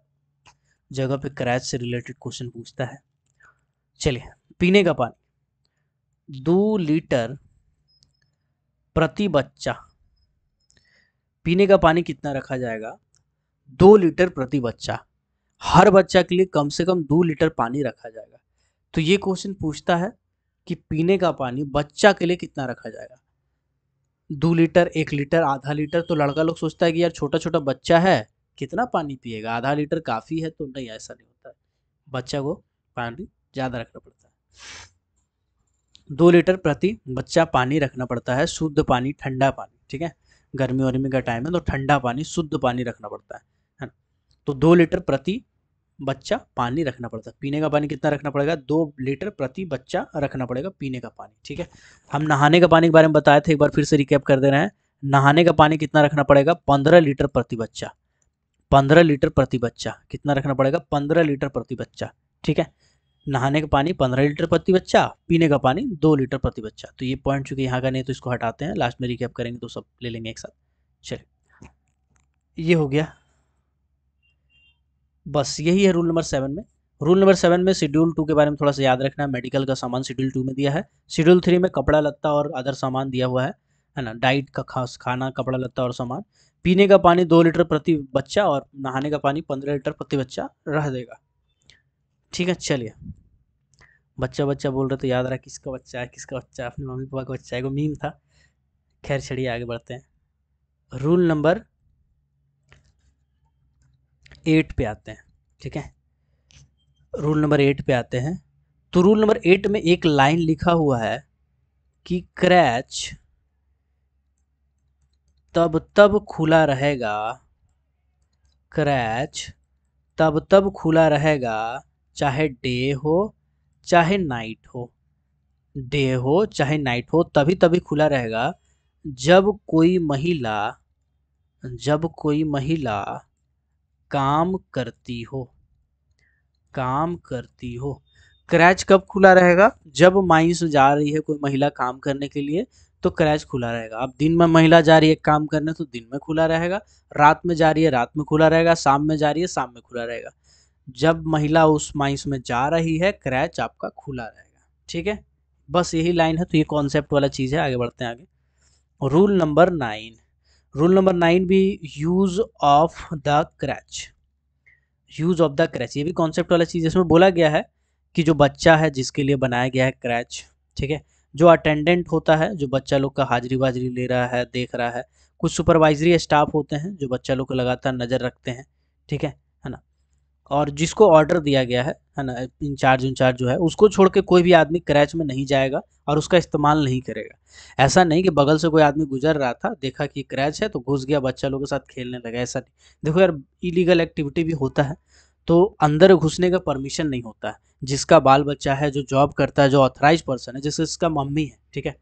जगह पे क्रैच से रिलेटेड क्वेश्चन पूछता है चलिए पीने का पानी दो लीटर प्रति बच्चा पीने का पानी कितना रखा जाएगा दो लीटर प्रति बच्चा हर बच्चा के लिए कम से कम दो लीटर पानी रखा जाएगा तो ये क्वेश्चन पूछता है कि पीने का पानी बच्चा के लिए कितना रखा जाएगा दो लीटर एक लीटर आधा लीटर तो लड़का लोग सोचता है कि यार छोटा छोटा बच्चा है कितना पानी पिएगा आधा लीटर काफ़ी है तो नहीं ऐसा नहीं होता बच्चा को पानी ज़्यादा रखना पड़ता है दो लीटर प्रति बच्चा पानी रखना पड़ता है शुद्ध पानी ठंडा पानी ठीक है गर्मी वर्मी का टाइम है तो ठंडा पानी शुद्ध पानी रखना पड़ता है है ना तो दो लीटर प्रति बच्चा पानी रखना पड़ता है पीने का पानी कितना रखना पड़ेगा दो लीटर प्रति बच्चा रखना पड़ेगा पीने का पानी ठीक है हम नहाने का पानी के बारे में बताए थे एक बार फिर से रिकेप कर दे रहे हैं नहाने का पानी कितना रखना पड़ेगा पंद्रह लीटर प्रति बच्चा पंद्रह लीटर प्रति बच्चा कितना रखना पड़ेगा पंद्रह लीटर प्रति बच्चा ठीक है नहाने का पानी पंद्रह लीटर प्रति बच्चा पीने का पानी दो लीटर प्रति बच्चा तो ये पॉइंट चूंकि यहाँ का नहीं तो इसको हटाते हैं लास्ट में रिकेप करेंगे तो सब ले लेंगे एक साथ चलिए ये हो गया बस यही है रूल नंबर सेवन में रूल नंबर सेवन में शेड्यूल टू के बारे में थोड़ा सा याद रखना है मेडिकल का सामान शेड्यूल टू में दिया है शेड्यूल थ्री में कपड़ा लत्ता और अदर सामान दिया हुआ है है ना डाइट का खास खाना कपड़ा लत्ता और सामान पीने का पानी दो लीटर प्रति बच्चा और नहाने का पानी पंद्रह लीटर प्रति बच्चा रह देगा ठीक है चलिए बच्चा बच्चा बोल रहे तो याद रहा किसका बच्चा है किसका बच्चा है अपने मम्मी पापा का बच्चा है वो मीम था खैर छड़िए आगे बढ़ते हैं रूल नंबर एट पे आते हैं ठीक है रूल नंबर एट पे आते हैं तो रूल नंबर एट में एक लाइन लिखा हुआ है कि क्रैच तब तब खुला रहेगा क्रैच तब तब खुला रहेगा चाहे डे हो चाहे नाइट हो डे हो चाहे नाइट हो तभी तभी खुला रहेगा जब कोई महिला जब कोई महिला काम करती हो काम करती हो क्रैच कब खुला रहेगा जब माइंस जा रही है कोई महिला काम करने के लिए तो क्रैच खुला रहेगा अब दिन में महिला जा रही है काम करने तो दिन में खुला रहेगा रात में जा रही है रात में खुला रहेगा शाम में जा रही है शाम में खुला रहेगा जब महिला उस माइंस में जा रही है क्रैच आपका खुला रहेगा ठीक है बस यही लाइन है तो ये कॉन्सेप्ट वाला चीज़ है आगे बढ़ते हैं आगे rule number nine rule number nine भी use of the creche use of the creche ये भी कॉन्सेप्ट वाला चीज़ इसमें बोला गया है कि जो बच्चा है जिसके लिए बनाया गया है क्रैच ठीक है जो अटेंडेंट होता है जो बच्चा लोग का हाजिरी वाजरी ले रहा है देख रहा है कुछ सुपरवाइजरी स्टाफ होते हैं जो बच्चा लोग को लगातार नज़र रखते हैं ठीक है है ना और जिसको ऑर्डर दिया गया है है ना इंचार्ज इंचार्ज जो है उसको छोड़ के कोई भी आदमी क्रैच में नहीं जाएगा और उसका इस्तेमाल नहीं करेगा ऐसा नहीं कि बगल से कोई आदमी गुजर रहा था देखा कि क्रैच है तो घुस गया बच्चा लोगों के साथ खेलने लगा ऐसा नहीं देखो यार इलीगल एक्टिविटी भी होता है तो अंदर घुसने का परमिशन नहीं होता है जिसका बाल बच्चा है जो जॉब करता है जो ऑथराइज पर्सन है जैसे इसका मम्मी है ठीक है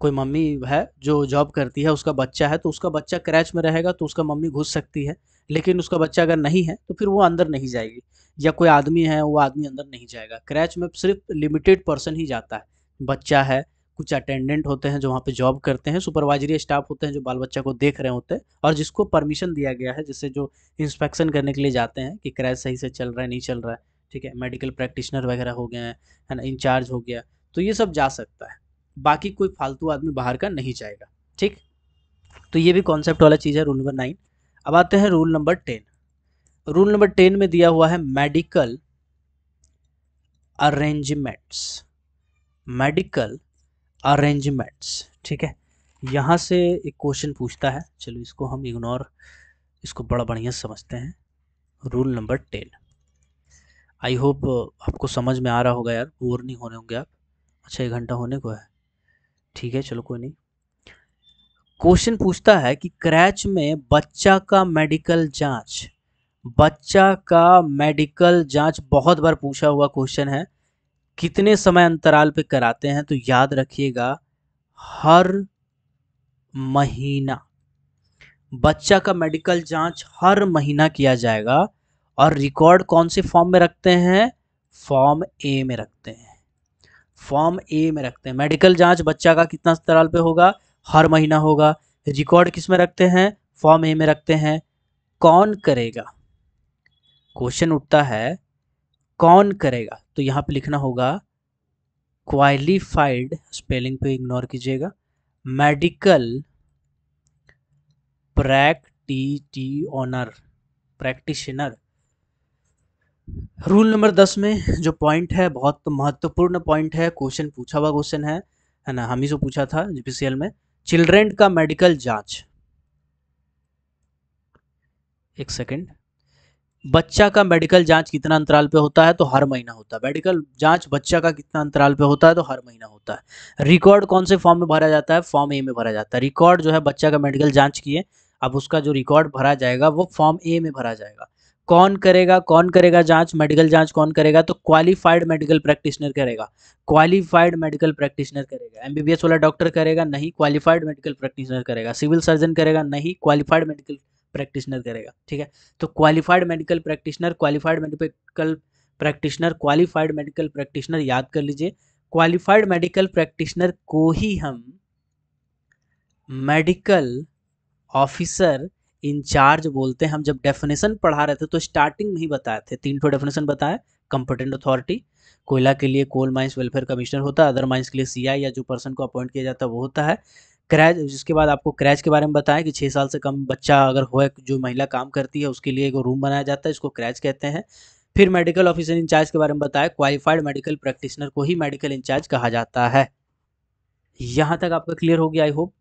कोई मम्मी है जो जॉब करती है उसका बच्चा है तो उसका बच्चा क्रैच में रहेगा तो उसका मम्मी घुस सकती है लेकिन उसका बच्चा अगर नहीं है तो फिर वो अंदर नहीं जाएगी या कोई आदमी है वो आदमी अंदर नहीं जाएगा क्रैच में सिर्फ लिमिटेड पर्सन ही जाता है बच्चा है कुछ अटेंडेंट होते हैं जो वहाँ पे जॉब करते हैं सुपरवाइजरी स्टाफ होते हैं जो बाल बच्चा को देख रहे होते हैं और जिसको परमिशन दिया गया है जिससे जो इंस्पेक्शन करने के लिए जाते हैं कि क्रैच सही से चल रहा है नहीं चल रहा है ठीक है मेडिकल प्रैक्टिशनर वगैरह हो गए हैं है ना इंचार्ज हो गया तो ये सब जा सकता है बाकी कोई फालतू आदमी बाहर का नहीं जाएगा ठीक तो ये भी कॉन्सेप्ट वाला चीज़ है रूल नंबर नाइन अब आते हैं rule number ten rule number ten में दिया हुआ है मेडिकल अरेंजमेंट्स मेडिकल अरेंजमेंट्स ठीक है यहाँ से एक क्वेश्चन पूछता है चलो इसको हम इग्नोर इसको बड़ा बढ़िया समझते हैं rule number ten I hope आपको समझ में आ रहा होगा यार बोर नहीं होने होंगे आप अच्छा एक घंटा होने को है ठीक है चलो कोई नहीं क्वेश्चन पूछता है कि क्रैच में बच्चा का मेडिकल जांच बच्चा का मेडिकल जांच बहुत बार पूछा हुआ क्वेश्चन है कितने समय अंतराल पे कराते हैं तो याद रखिएगा हर महीना बच्चा का मेडिकल जांच हर महीना किया जाएगा और रिकॉर्ड कौन से फॉर्म में रखते हैं फॉर्म ए में रखते हैं फॉर्म ए में रखते हैं मेडिकल जांच बच्चा का कितना अंतराल पे होगा हर महीना होगा रिकॉर्ड किस में रखते हैं फॉर्म ए में रखते हैं कौन करेगा क्वेश्चन उठता है कौन करेगा तो यहाँ पे लिखना होगा क्वालिफाइड स्पेलिंग पे इग्नोर कीजिएगा medical practitioner practitioner rule number दस में जो पॉइंट है बहुत महत्वपूर्ण पॉइंट है क्वेश्चन पूछा हुआ क्वेश्चन है है ना हम ही से पूछा था जीपीसीएल में चिल्ड्रेन का मेडिकल जांच एक सेकंड बच्चा का मेडिकल जांच कितना अंतराल पे होता है तो हर महीना होता है मेडिकल जांच बच्चा का कितना अंतराल पे होता है तो हर महीना होता है रिकॉर्ड कौन से फॉर्म में भरा जाता है फॉर्म ए में भरा जाता है रिकॉर्ड जो है बच्चा का मेडिकल जांच किए अब उसका जो रिकॉर्ड भरा जाएगा वो फॉर्म ए में भरा जाएगा कौन करेगा कौन करेगा जांच मेडिकल जांच कौन करेगा तो क्वालिफाइड मेडिकल प्रैक्टिशनर करेगा क्वालिफाइड मेडिकल प्रैक्टिशनर करेगा एमबीबीएस वाला डॉक्टर करेगा नहीं क्वालिफाइड मेडिकल प्रैक्टिशनर करेगा सिविल सर्जन करेगा नहीं क्वालिफाइड मेडिकल प्रैक्टिशनर करेगा ठीक है तो qualified medical practitioner qualified medical practitioner qualified medical practitioner याद कर लीजिए क्वालिफाइड मेडिकल प्रैक्टिशनर को ही हम मेडिकल ऑफिसर इंचार्ज बोलते हैं हम जब डेफिनेशन पढ़ा रहे थे तो स्टार्टिंग में ही बताए थे तीन ठो डेफिनेशन बताए कंपटेंट अथॉरिटी कोयला के लिए कोल माइंस वेलफेयर कमिश्नर होता है अदर माइंस के लिए सीआई या जो पर्सन को अपॉइंट किया जाता है वो होता है क्रैच जिसके बाद आपको क्रैच के बारे में बताया कि छः साल से कम बच्चा अगर हो जो महिला काम करती है उसके लिए एक रूम बनाया जाता है इसको क्रैच कहते हैं फिर मेडिकल ऑफिसर इंचार्ज के बारे में बताया क्वालिफाइड मेडिकल प्रैक्टिशनर को ही मेडिकल इंचार्ज कहा जाता है यहाँ तक आपका क्लियर हो गया आई होप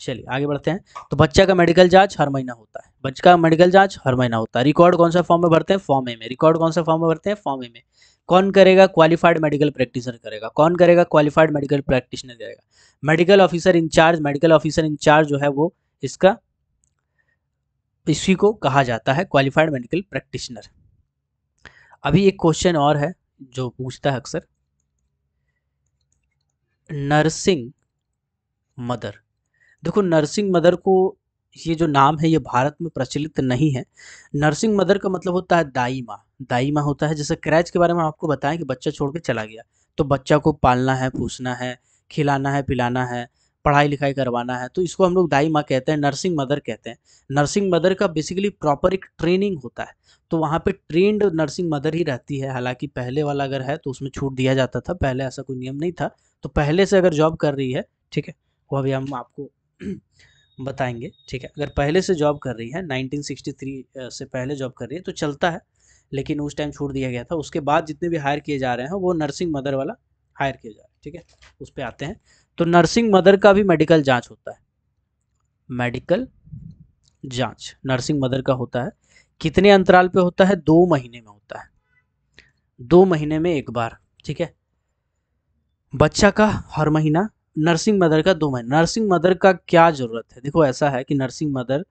चलिए आगे बढ़ते हैं तो बच्चा का मेडिकल जांच हर महीना होता है बच्चा का मेडिकल जांच हर महीना होता है रिकॉर्ड कौन सा फॉर्म में भरते हैं फॉर्म ए में रिकॉर्ड कौन सा फॉर्म में भरते हैं फॉर्म ए में कौन करेगा क्वालिफाइड मेडिकल प्रैक्टिशनर करेगा कौन करेगा क्वालिफाइड मेडिकल प्रैक्टिशनर करेगा medical officer incharge medical officer incharge जो है वो इसका इसी को कहा जाता है क्वालिफाइड मेडिकल प्रैक्टिशनर अभी एक क्वेश्चन और है जो पूछता है अक्सर नर्सिंग मदर देखो नर्सिंग मदर को ये जो नाम है ये भारत में प्रचलित नहीं है नर्सिंग मदर का मतलब होता है दाई माँ दाई माँ होता है जैसे क्रैच के बारे में आपको बताएं कि बच्चा छोड़ के चला गया तो बच्चा को पालना है पूछना है खिलाना है पिलाना है पढ़ाई लिखाई करवाना है तो इसको हम लोग दाई माँ कहते हैं नर्सिंग मदर कहते हैं नर्सिंग मदर का बेसिकली प्रॉपर एक ट्रेनिंग होता है तो वहाँ पे ट्रेंड नर्सिंग मदर ही रहती है हालांकि पहले वाला अगर है तो उसमें छूट दिया जाता था पहले ऐसा कोई नियम नहीं था तो पहले से अगर जॉब कर रही है ठीक है वो अभी हम आपको बताएंगे ठीक है अगर पहले से जॉब कर रही है 1963 से पहले जॉब कर रही है तो चलता है लेकिन उस टाइम छोड़ दिया गया था उसके बाद जितने भी हायर किए जा रहे हैं वो नर्सिंग मदर वाला हायर किया जा रहा है ठीक है उस पर आते हैं तो नर्सिंग मदर का भी मेडिकल जाँच होता है मेडिकल जाँच नर्सिंग मदर का होता है कितने अंतराल पर होता है दो महीने में होता है दो महीने में एक बार ठीक है बच्चा का हर महीना नर्सिंग मदर का दो महीने नर्सिंग मदर का क्या ज़रूरत है देखो ऐसा है कि नर्सिंग मदर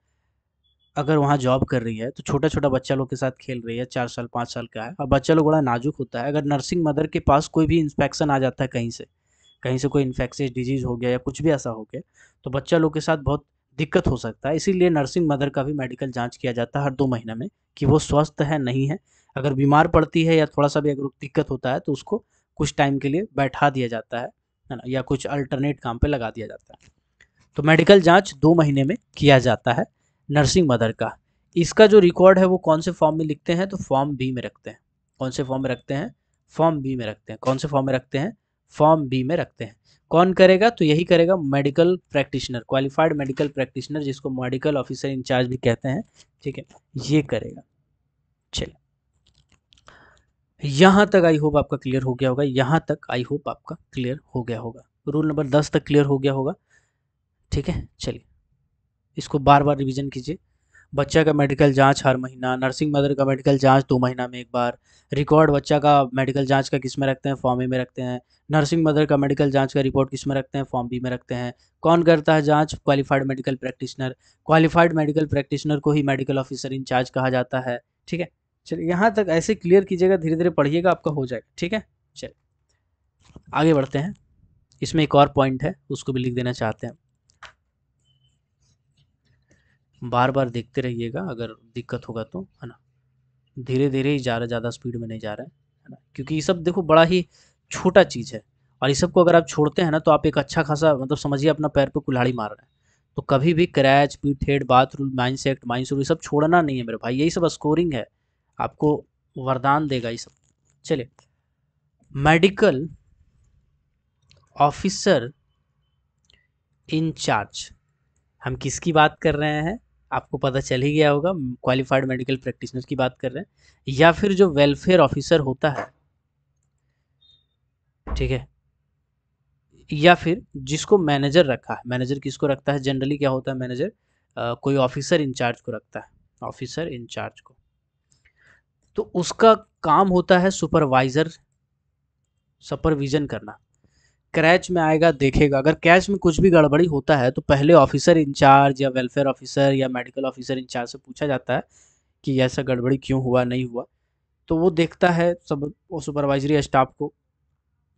अगर वहाँ जॉब कर रही है तो छोटा छोटा बच्चा लोग के साथ खेल रही है चार साल पाँच साल का है और बच्चा लोग बड़ा नाजुक होता है अगर नर्सिंग मदर के पास कोई भी इंस्पेक्शन आ जाता है कहीं से कहीं से कोई इन्फेक्शियस डिजीज़ हो गया या कुछ भी ऐसा हो गया तो बच्चा लोग के साथ बहुत दिक्कत हो सकता है इसीलिए नर्सिंग मदर का भी मेडिकल जाँच किया जाता है हर दो महीने में कि वो स्वस्थ है नहीं है अगर बीमार पड़ती है या थोड़ा सा भी अगर दिक्कत होता है तो उसको कुछ टाइम के लिए बैठा दिया जाता है है ना या कुछ अल्टरनेट काम पे लगा दिया जाता है तो मेडिकल जांच दो महीने में किया जाता है नर्सिंग मदर का इसका जो रिकॉर्ड है वो कौन से फॉर्म में लिखते हैं तो फॉर्म बी में रखते हैं कौन से फॉर्म में रखते हैं फॉर्म बी में रखते हैं कौन से फॉर्म में रखते हैं फॉर्म बी में रखते हैं कौन करेगा तो यही करेगा medical practitioner qualified medical practitioner जिसको मेडिकल ऑफिसर इंचार्ज भी कहते हैं ठीक है ये करेगा चलिए यहाँ तक आई होप आपका क्लियर हो गया होगा यहाँ तक आई होप आपका क्लियर हो गया होगा रूल नंबर दस तक क्लियर हो गया होगा ठीक है चलिए इसको बार बार रिवीजन कीजिए बच्चा का मेडिकल जांच हर महीना नर्सिंग मदर का मेडिकल जांच दो महीना में एक बार रिकॉर्ड बच्चा का मेडिकल जांच का किस में रखते हैं फॉर्म ए में रखते हैं नर्सिंग मदर का मेडिकल जांच का रिपोर्ट किस में रखते हैं फॉर्म बी में रखते हैं कौन करता है जांच qualified medical practitioner qualified medical practitioner को ही मेडिकल ऑफिसर इंचार्ज कहा जाता है ठीक है चलिए यहाँ तक ऐसे क्लियर कीजिएगा धीरे धीरे पढ़िएगा आपका हो जाएगा ठीक है चलिए आगे बढ़ते हैं इसमें एक और पॉइंट है उसको भी लिख देना चाहते हैं बार बार देखते रहिएगा अगर दिक्कत होगा तो है ना धीरे धीरे ही जा रहा है ज़्यादा स्पीड में नहीं जा रहा है ना क्योंकि ये सब देखो बड़ा ही छोटा चीज़ है और ये सब को अगर आप छोड़ते हैं ना तो आप एक अच्छा खासा मतलब समझिए अपना पैर पर कुल्हाड़ी मार रहे हैं तो कभी भी क्रैच पीठ हेड बाथरूम माइंड सेक्ट माइंड ये सब छोड़ना नहीं है मेरे भाई यही सब स्कोरिंग है आपको वरदान देगा ये सब चलिए मेडिकल ऑफिसर इंचार्ज हम किसकी बात कर रहे हैं आपको पता चल ही गया होगा क्वालिफाइड मेडिकल प्रैक्टिशनर की बात कर रहे हैं या फिर जो वेलफेयर ऑफिसर होता है ठीक है या फिर जिसको मैनेजर रखा है मैनेजर किसको रखता है जनरली क्या होता है मैनेजर कोई ऑफिसर इंचार्ज को रखता है ऑफिसर इंचार्ज को तो उसका काम होता है सुपरवाइज़र सुपरविज़न करना क्रैच में आएगा देखेगा अगर कैच में कुछ भी गड़बड़ी होता है तो पहले ऑफिसर इंचार्ज या वेलफेयर ऑफिसर या मेडिकल ऑफिसर इंचार्ज से पूछा जाता है कि ऐसा गड़बड़ी क्यों हुआ नहीं हुआ तो वो देखता है सब वो सुपरवाइजरी स्टाफ को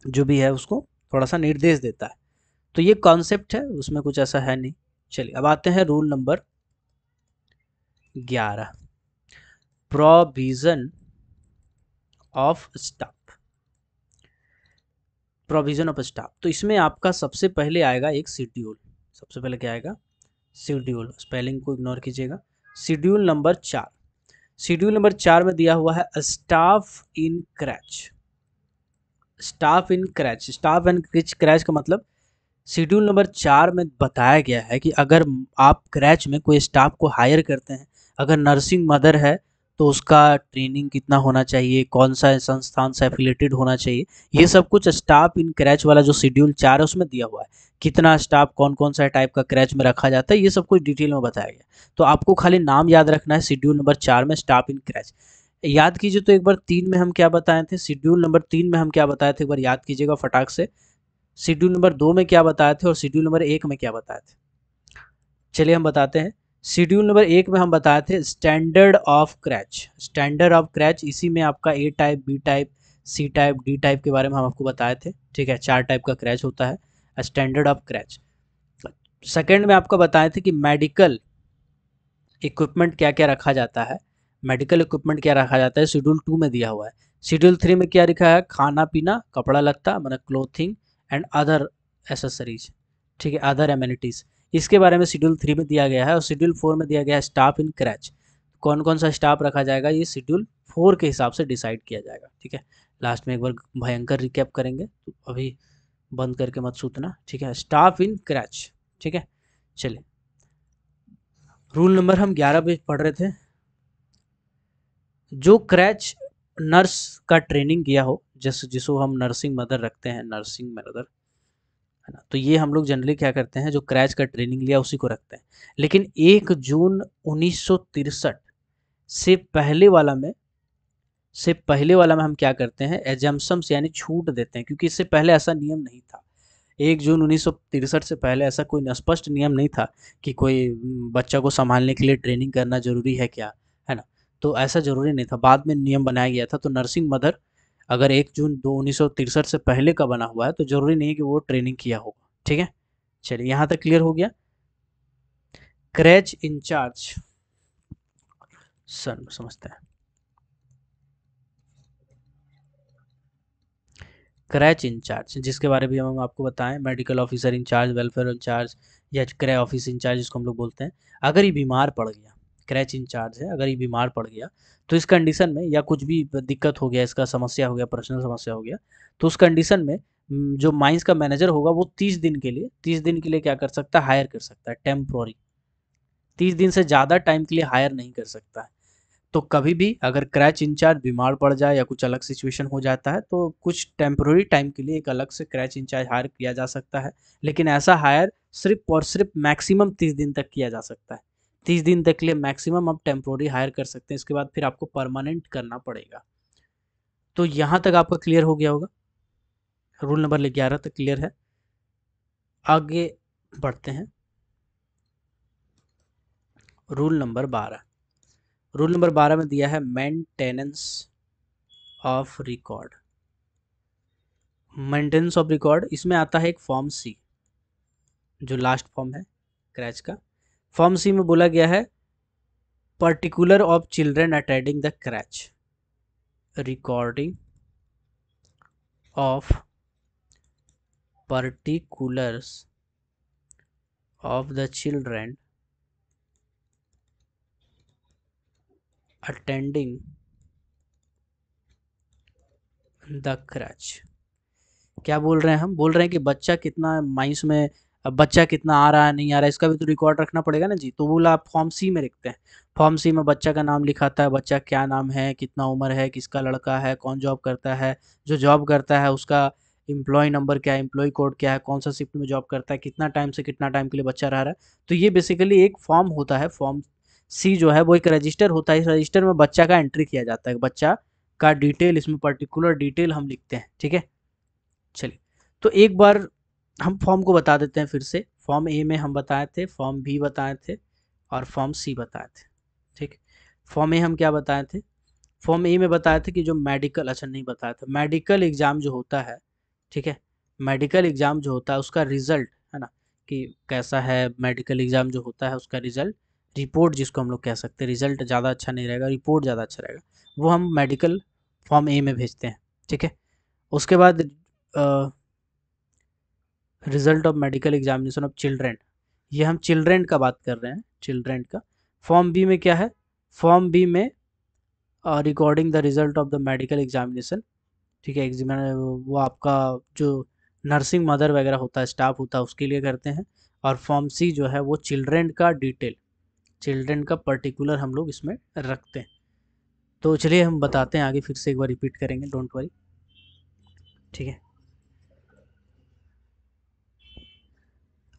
जो भी है उसको थोड़ा सा निर्देश देता है तो ये कॉन्सेप्ट है उसमें कुछ ऐसा है नहीं चलिए अब आते हैं रूल नंबर ग्यारह provision of staff provision of staff तो इसमें आपका सबसे पहले आएगा एक शेड्यूल सबसे पहले क्या आएगा शेड्यूल स्पेलिंग को इग्नोर कीजिएगा शेड्यूल नंबर चार शेड्यूल नंबर चार में दिया हुआ है staff in creche staff in creche staff and creche का मतलब शेड्यूल नंबर चार में बताया गया है कि अगर आप क्रैच में कोई स्टाफ को हायर करते हैं अगर नर्सिंग मदर है तो उसका ट्रेनिंग कितना होना चाहिए कौन सा संस्थान से एफिलेटेड होना चाहिए ये सब कुछ स्टाफ इन क्रैच वाला जो शेड्यूल चार है उसमें दिया हुआ है कितना स्टाफ कौन कौन सा टाइप का क्रैच में रखा जाता है ये सब कुछ डिटेल में बताया गया तो आपको खाली नाम याद रखना है शेड्यूल नंबर चार में स्टाफ इन क्रैच याद कीजिए तो एक बार तीन में हम क्या बताए थे शेड्यूल नंबर तीन में हम क्या बताए थे एक बार याद कीजिएगा फटाक से शेड्यूल नंबर दो में क्या बताए थे और शेड्यूल नंबर एक में क्या बताए थे चलिए हम बताते हैं शेड्यूल नंबर एक में हम बताए थे standard of creche standard of creche इसी में आपका A type B type C type D type के बारे में हम आपको बताए थे ठीक है चार टाइप का क्रैच होता है स्टैंडर्ड ऑफ क्रैच सेकेंड में आपको बताए थे कि मेडिकल इक्विपमेंट क्या क्या रखा जाता है मेडिकल इक्विपमेंट क्या रखा जाता है शेड्यूल टू में दिया हुआ है शेड्यूल थ्री में क्या लिखा है खाना पीना कपड़ा लगता मतलब क्लोथिंग एंड अदर एसेसरीज ठीक है अदर एमिनिटीज़ इसके बारे में शेड्यूल थ्री में दिया गया है और शेड्यूल फोर में दिया गया है स्टाफ इन क्रैच कौन कौन सा स्टाफ रखा जाएगा ये शेड्यूल फोर के हिसाब से डिसाइड किया जाएगा ठीक है लास्ट में एक बार भयंकर रिकैप करेंगे तो अभी बंद करके मत सूतना ठीक है स्टाफ इन क्रैच ठीक है चलिए रूल नंबर हम ग्यारह पे पढ़ रहे थे जो क्रैच नर्स का ट्रेनिंग किया हो जैसे जिसको हम नर्सिंग मदर रखते हैं नर्सिंग मदर है ना तो ये हम लोग जनरली क्या करते हैं जो क्रैच का ट्रेनिंग लिया उसी को रखते हैं लेकिन एक जून उन्नीस से पहले वाला में से पहले वाला में हम क्या करते हैं एजम्सम्स यानी छूट देते हैं क्योंकि इससे पहले ऐसा नियम नहीं था एक जून उन्नीस से पहले ऐसा कोई स्पष्ट नियम नहीं था कि कोई बच्चा को संभालने के लिए ट्रेनिंग करना ज़रूरी है क्या है ना तो ऐसा ज़रूरी नहीं था बाद में नियम बनाया गया था तो नर्सिंग मदर अगर एक जून दो उन्नीस से पहले का बना हुआ है तो ज़रूरी नहीं है कि वो ट्रेनिंग किया होगा ठीक है चलिए यहाँ तक क्लियर हो गया क्रैच इंचार्ज सर समझते हैं क्रैच इंचार्ज जिसके बारे में हम आपको बताएं medical officer incharge welfare incharge या क्रय ऑफिस इंचार्ज जिसको हम लोग बोलते हैं अगर ये बीमार पड़ गया क्रैच इंचार्ज है अगर ये बीमार पड़ गया तो इस कंडीशन में या कुछ भी दिक्कत हो गया इसका समस्या हो गया पर्सनल समस्या हो गया तो उस कंडीशन में जो माइंस का मैनेजर होगा वो तीस दिन के लिए तीस दिन के लिए क्या कर सकता है हायर कर सकता है टेम्प्रोरी तीस दिन से ज़्यादा टाइम के लिए हायर नहीं कर सकता है तो कभी भी अगर क्रैच इंचार्ज बीमार पड़ जाए या कुछ अलग सिचुएशन हो जाता है तो कुछ टेम्प्रोरी टाइम के लिए एक अलग से क्रैच इंचार्ज हायर किया जा सकता है लेकिन ऐसा हायर सिर्फ और सिर्फ मैक्सिमम तीस दिन तक किया जा सकता है तीस दिन तक के लिए मैक्सिमम आप टेम्प्रोरी हायर कर सकते हैं इसके बाद फिर आपको परमानेंट करना पड़ेगा तो यहाँ तक आपका क्लियर हो गया होगा रूल नंबर ग्यारह तक क्लियर है आगे बढ़ते हैं रूल नंबर बारह रूल नंबर बारह में दिया है maintenance of record maintenance of record इसमें आता है एक फॉर्म सी जो लास्ट फॉर्म है क्रैच का फॉर्म सी में बोला गया है particular of children attending the creche recording of particulars of the children attending the creche क्या बोल रहे हैं हम बोल रहे हैं कि बच्चा कितना माइंस में अब बच्चा कितना आ रहा है नहीं आ रहा है इसका भी तो रिकॉर्ड रखना पड़ेगा ना जी तो बोला आप फॉर्म सी में रखते हैं फॉर्म सी में बच्चा का नाम लिखाता है बच्चा क्या नाम है कितना उम्र है किसका लड़का है कौन जॉब करता है जो जॉब करता है उसका एम्प्लॉय नंबर क्या है एम्प्लॉय कोड क्या है कौन सा शिफ्ट में जॉब करता है कितना टाइम से कितना टाइम के लिए बच्चा रह रहा है तो ये बेसिकली एक फॉर्म होता है फॉर्म सी जो है वो एक रजिस्टर होता है इस रजिस्टर में बच्चा का एंट्री किया जाता है बच्चा का डिटेल इसमें पर्टिकुलर डिटेल हम लिखते हैं ठीक है चलिए तो एक बार हम फॉर्म को बता देते हैं फिर से फॉर्म ए में हम बताए थे फॉर्म बी बताए थे और फॉर्म सी बताए थे ठीक फॉर्म ए हम क्या बताए थे फॉर्म ए में बताए थे कि जो मेडिकल अच्छा नहीं बताया था मेडिकल एग्ज़ाम जो होता है ठीक है मेडिकल एग्ज़ाम जो होता है उसका रिज़ल्ट है ना कि कैसा है मेडिकल एग्ज़ाम जो होता है उसका रिज़ल्ट रिपोर्ट जिसको हम लोग कह सकते हैं रिज़ल्ट ज़्यादा अच्छा नहीं रहेगा रिपोर्ट ज़्यादा अच्छा रहेगा वो हम मेडिकल फॉर्म ए में भेजते हैं ठीक है उसके बाद result of medical examination of children ये हम चिल्ड्रेन का बात कर रहे हैं चिल्ड्रेन का फॉर्म बी में क्या है फॉर्म बी में recording the result of the medical examination ठीक है एग्जाम वो आपका जो नर्सिंग मदर वगैरह होता है स्टाफ होता है उसके लिए करते हैं और फॉर्म सी जो है वो चिल्ड्रेन का डिटेल चिल्ड्रेन का पर्टिकुलर हम लोग इसमें रखते हैं तो चलिए हम बताते हैं आगे फिर से एक बार रिपीट करेंगे डोंट वरी ठीक है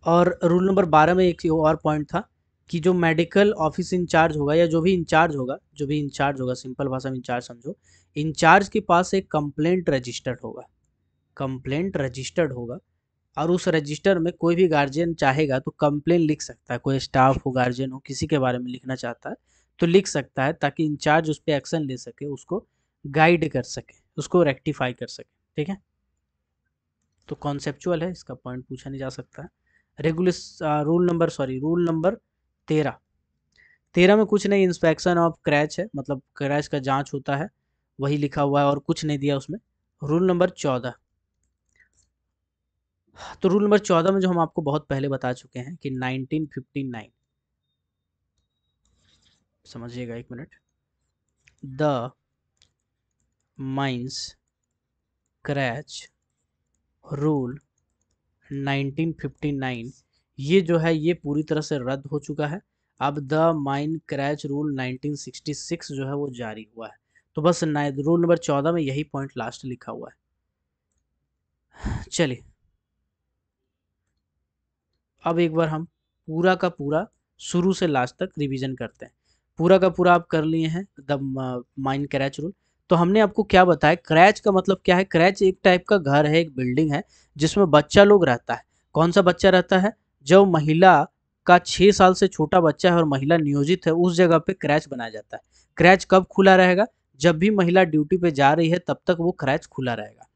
और रूल नंबर बारह में एक और पॉइंट था कि जो मेडिकल ऑफिस इंचार्ज होगा या जो भी इंचार्ज होगा जो भी इंचार्ज होगा सिंपल भाषा में इंचार्ज समझो इंचार्ज के पास एक कंप्लेंट रजिस्टर्ड होगा कंप्लेंट रजिस्टर्ड होगा और उस रजिस्टर में कोई भी गार्जियन चाहेगा तो कंप्लेन लिख सकता है कोई स्टाफ हो गार्जियन हो किसी के बारे में लिखना चाहता है तो लिख सकता है ताकि इंचार्ज उस पर एक्शन ले सके उसको गाइड कर सके उसको रेक्टिफाई कर सके ठीक है तो कॉन्सेप्चुअल है इसका पॉइंट पूछा नहीं जा सकता है regulation rule number sorry rule number तेरह तेरह में कुछ नहीं इंस्पेक्शन ऑफ क्रैच है मतलब क्रैच का जांच होता है वही लिखा हुआ है और कुछ नहीं दिया उसमें रूल नंबर चौदह तो रूल नंबर चौदह में जो हम आपको बहुत पहले बता चुके हैं कि नाइनटीन फिफ्टी नाइन समझिएगा एक minute the mines creche rule 1959 ये जो है ये पूरी तरह से रद्द हो चुका है अब द माइन क्रैच रूल 1966 जो है वो जारी हुआ है तो बस रूल नंबर चौदह में यही पॉइंट लास्ट लिखा हुआ है चलिए अब एक बार हम पूरा का पूरा शुरू से लास्ट तक रिवीजन करते हैं पूरा का पूरा आप कर लिए हैं द माइन क्रैच रूल तो हमने आपको क्या बताया क्रैच का मतलब क्या है क्रैच एक टाइप का घर है एक बिल्डिंग है जिसमें बच्चा लोग रहता है कौन सा बच्चा रहता है जो महिला का छः साल से छोटा बच्चा है और महिला नियोजित है उस जगह पे क्रैच बनाया जाता है क्रैच कब खुला रहेगा जब भी महिला ड्यूटी पे जा रही है तब तक वो क्रैच खुला रहेगा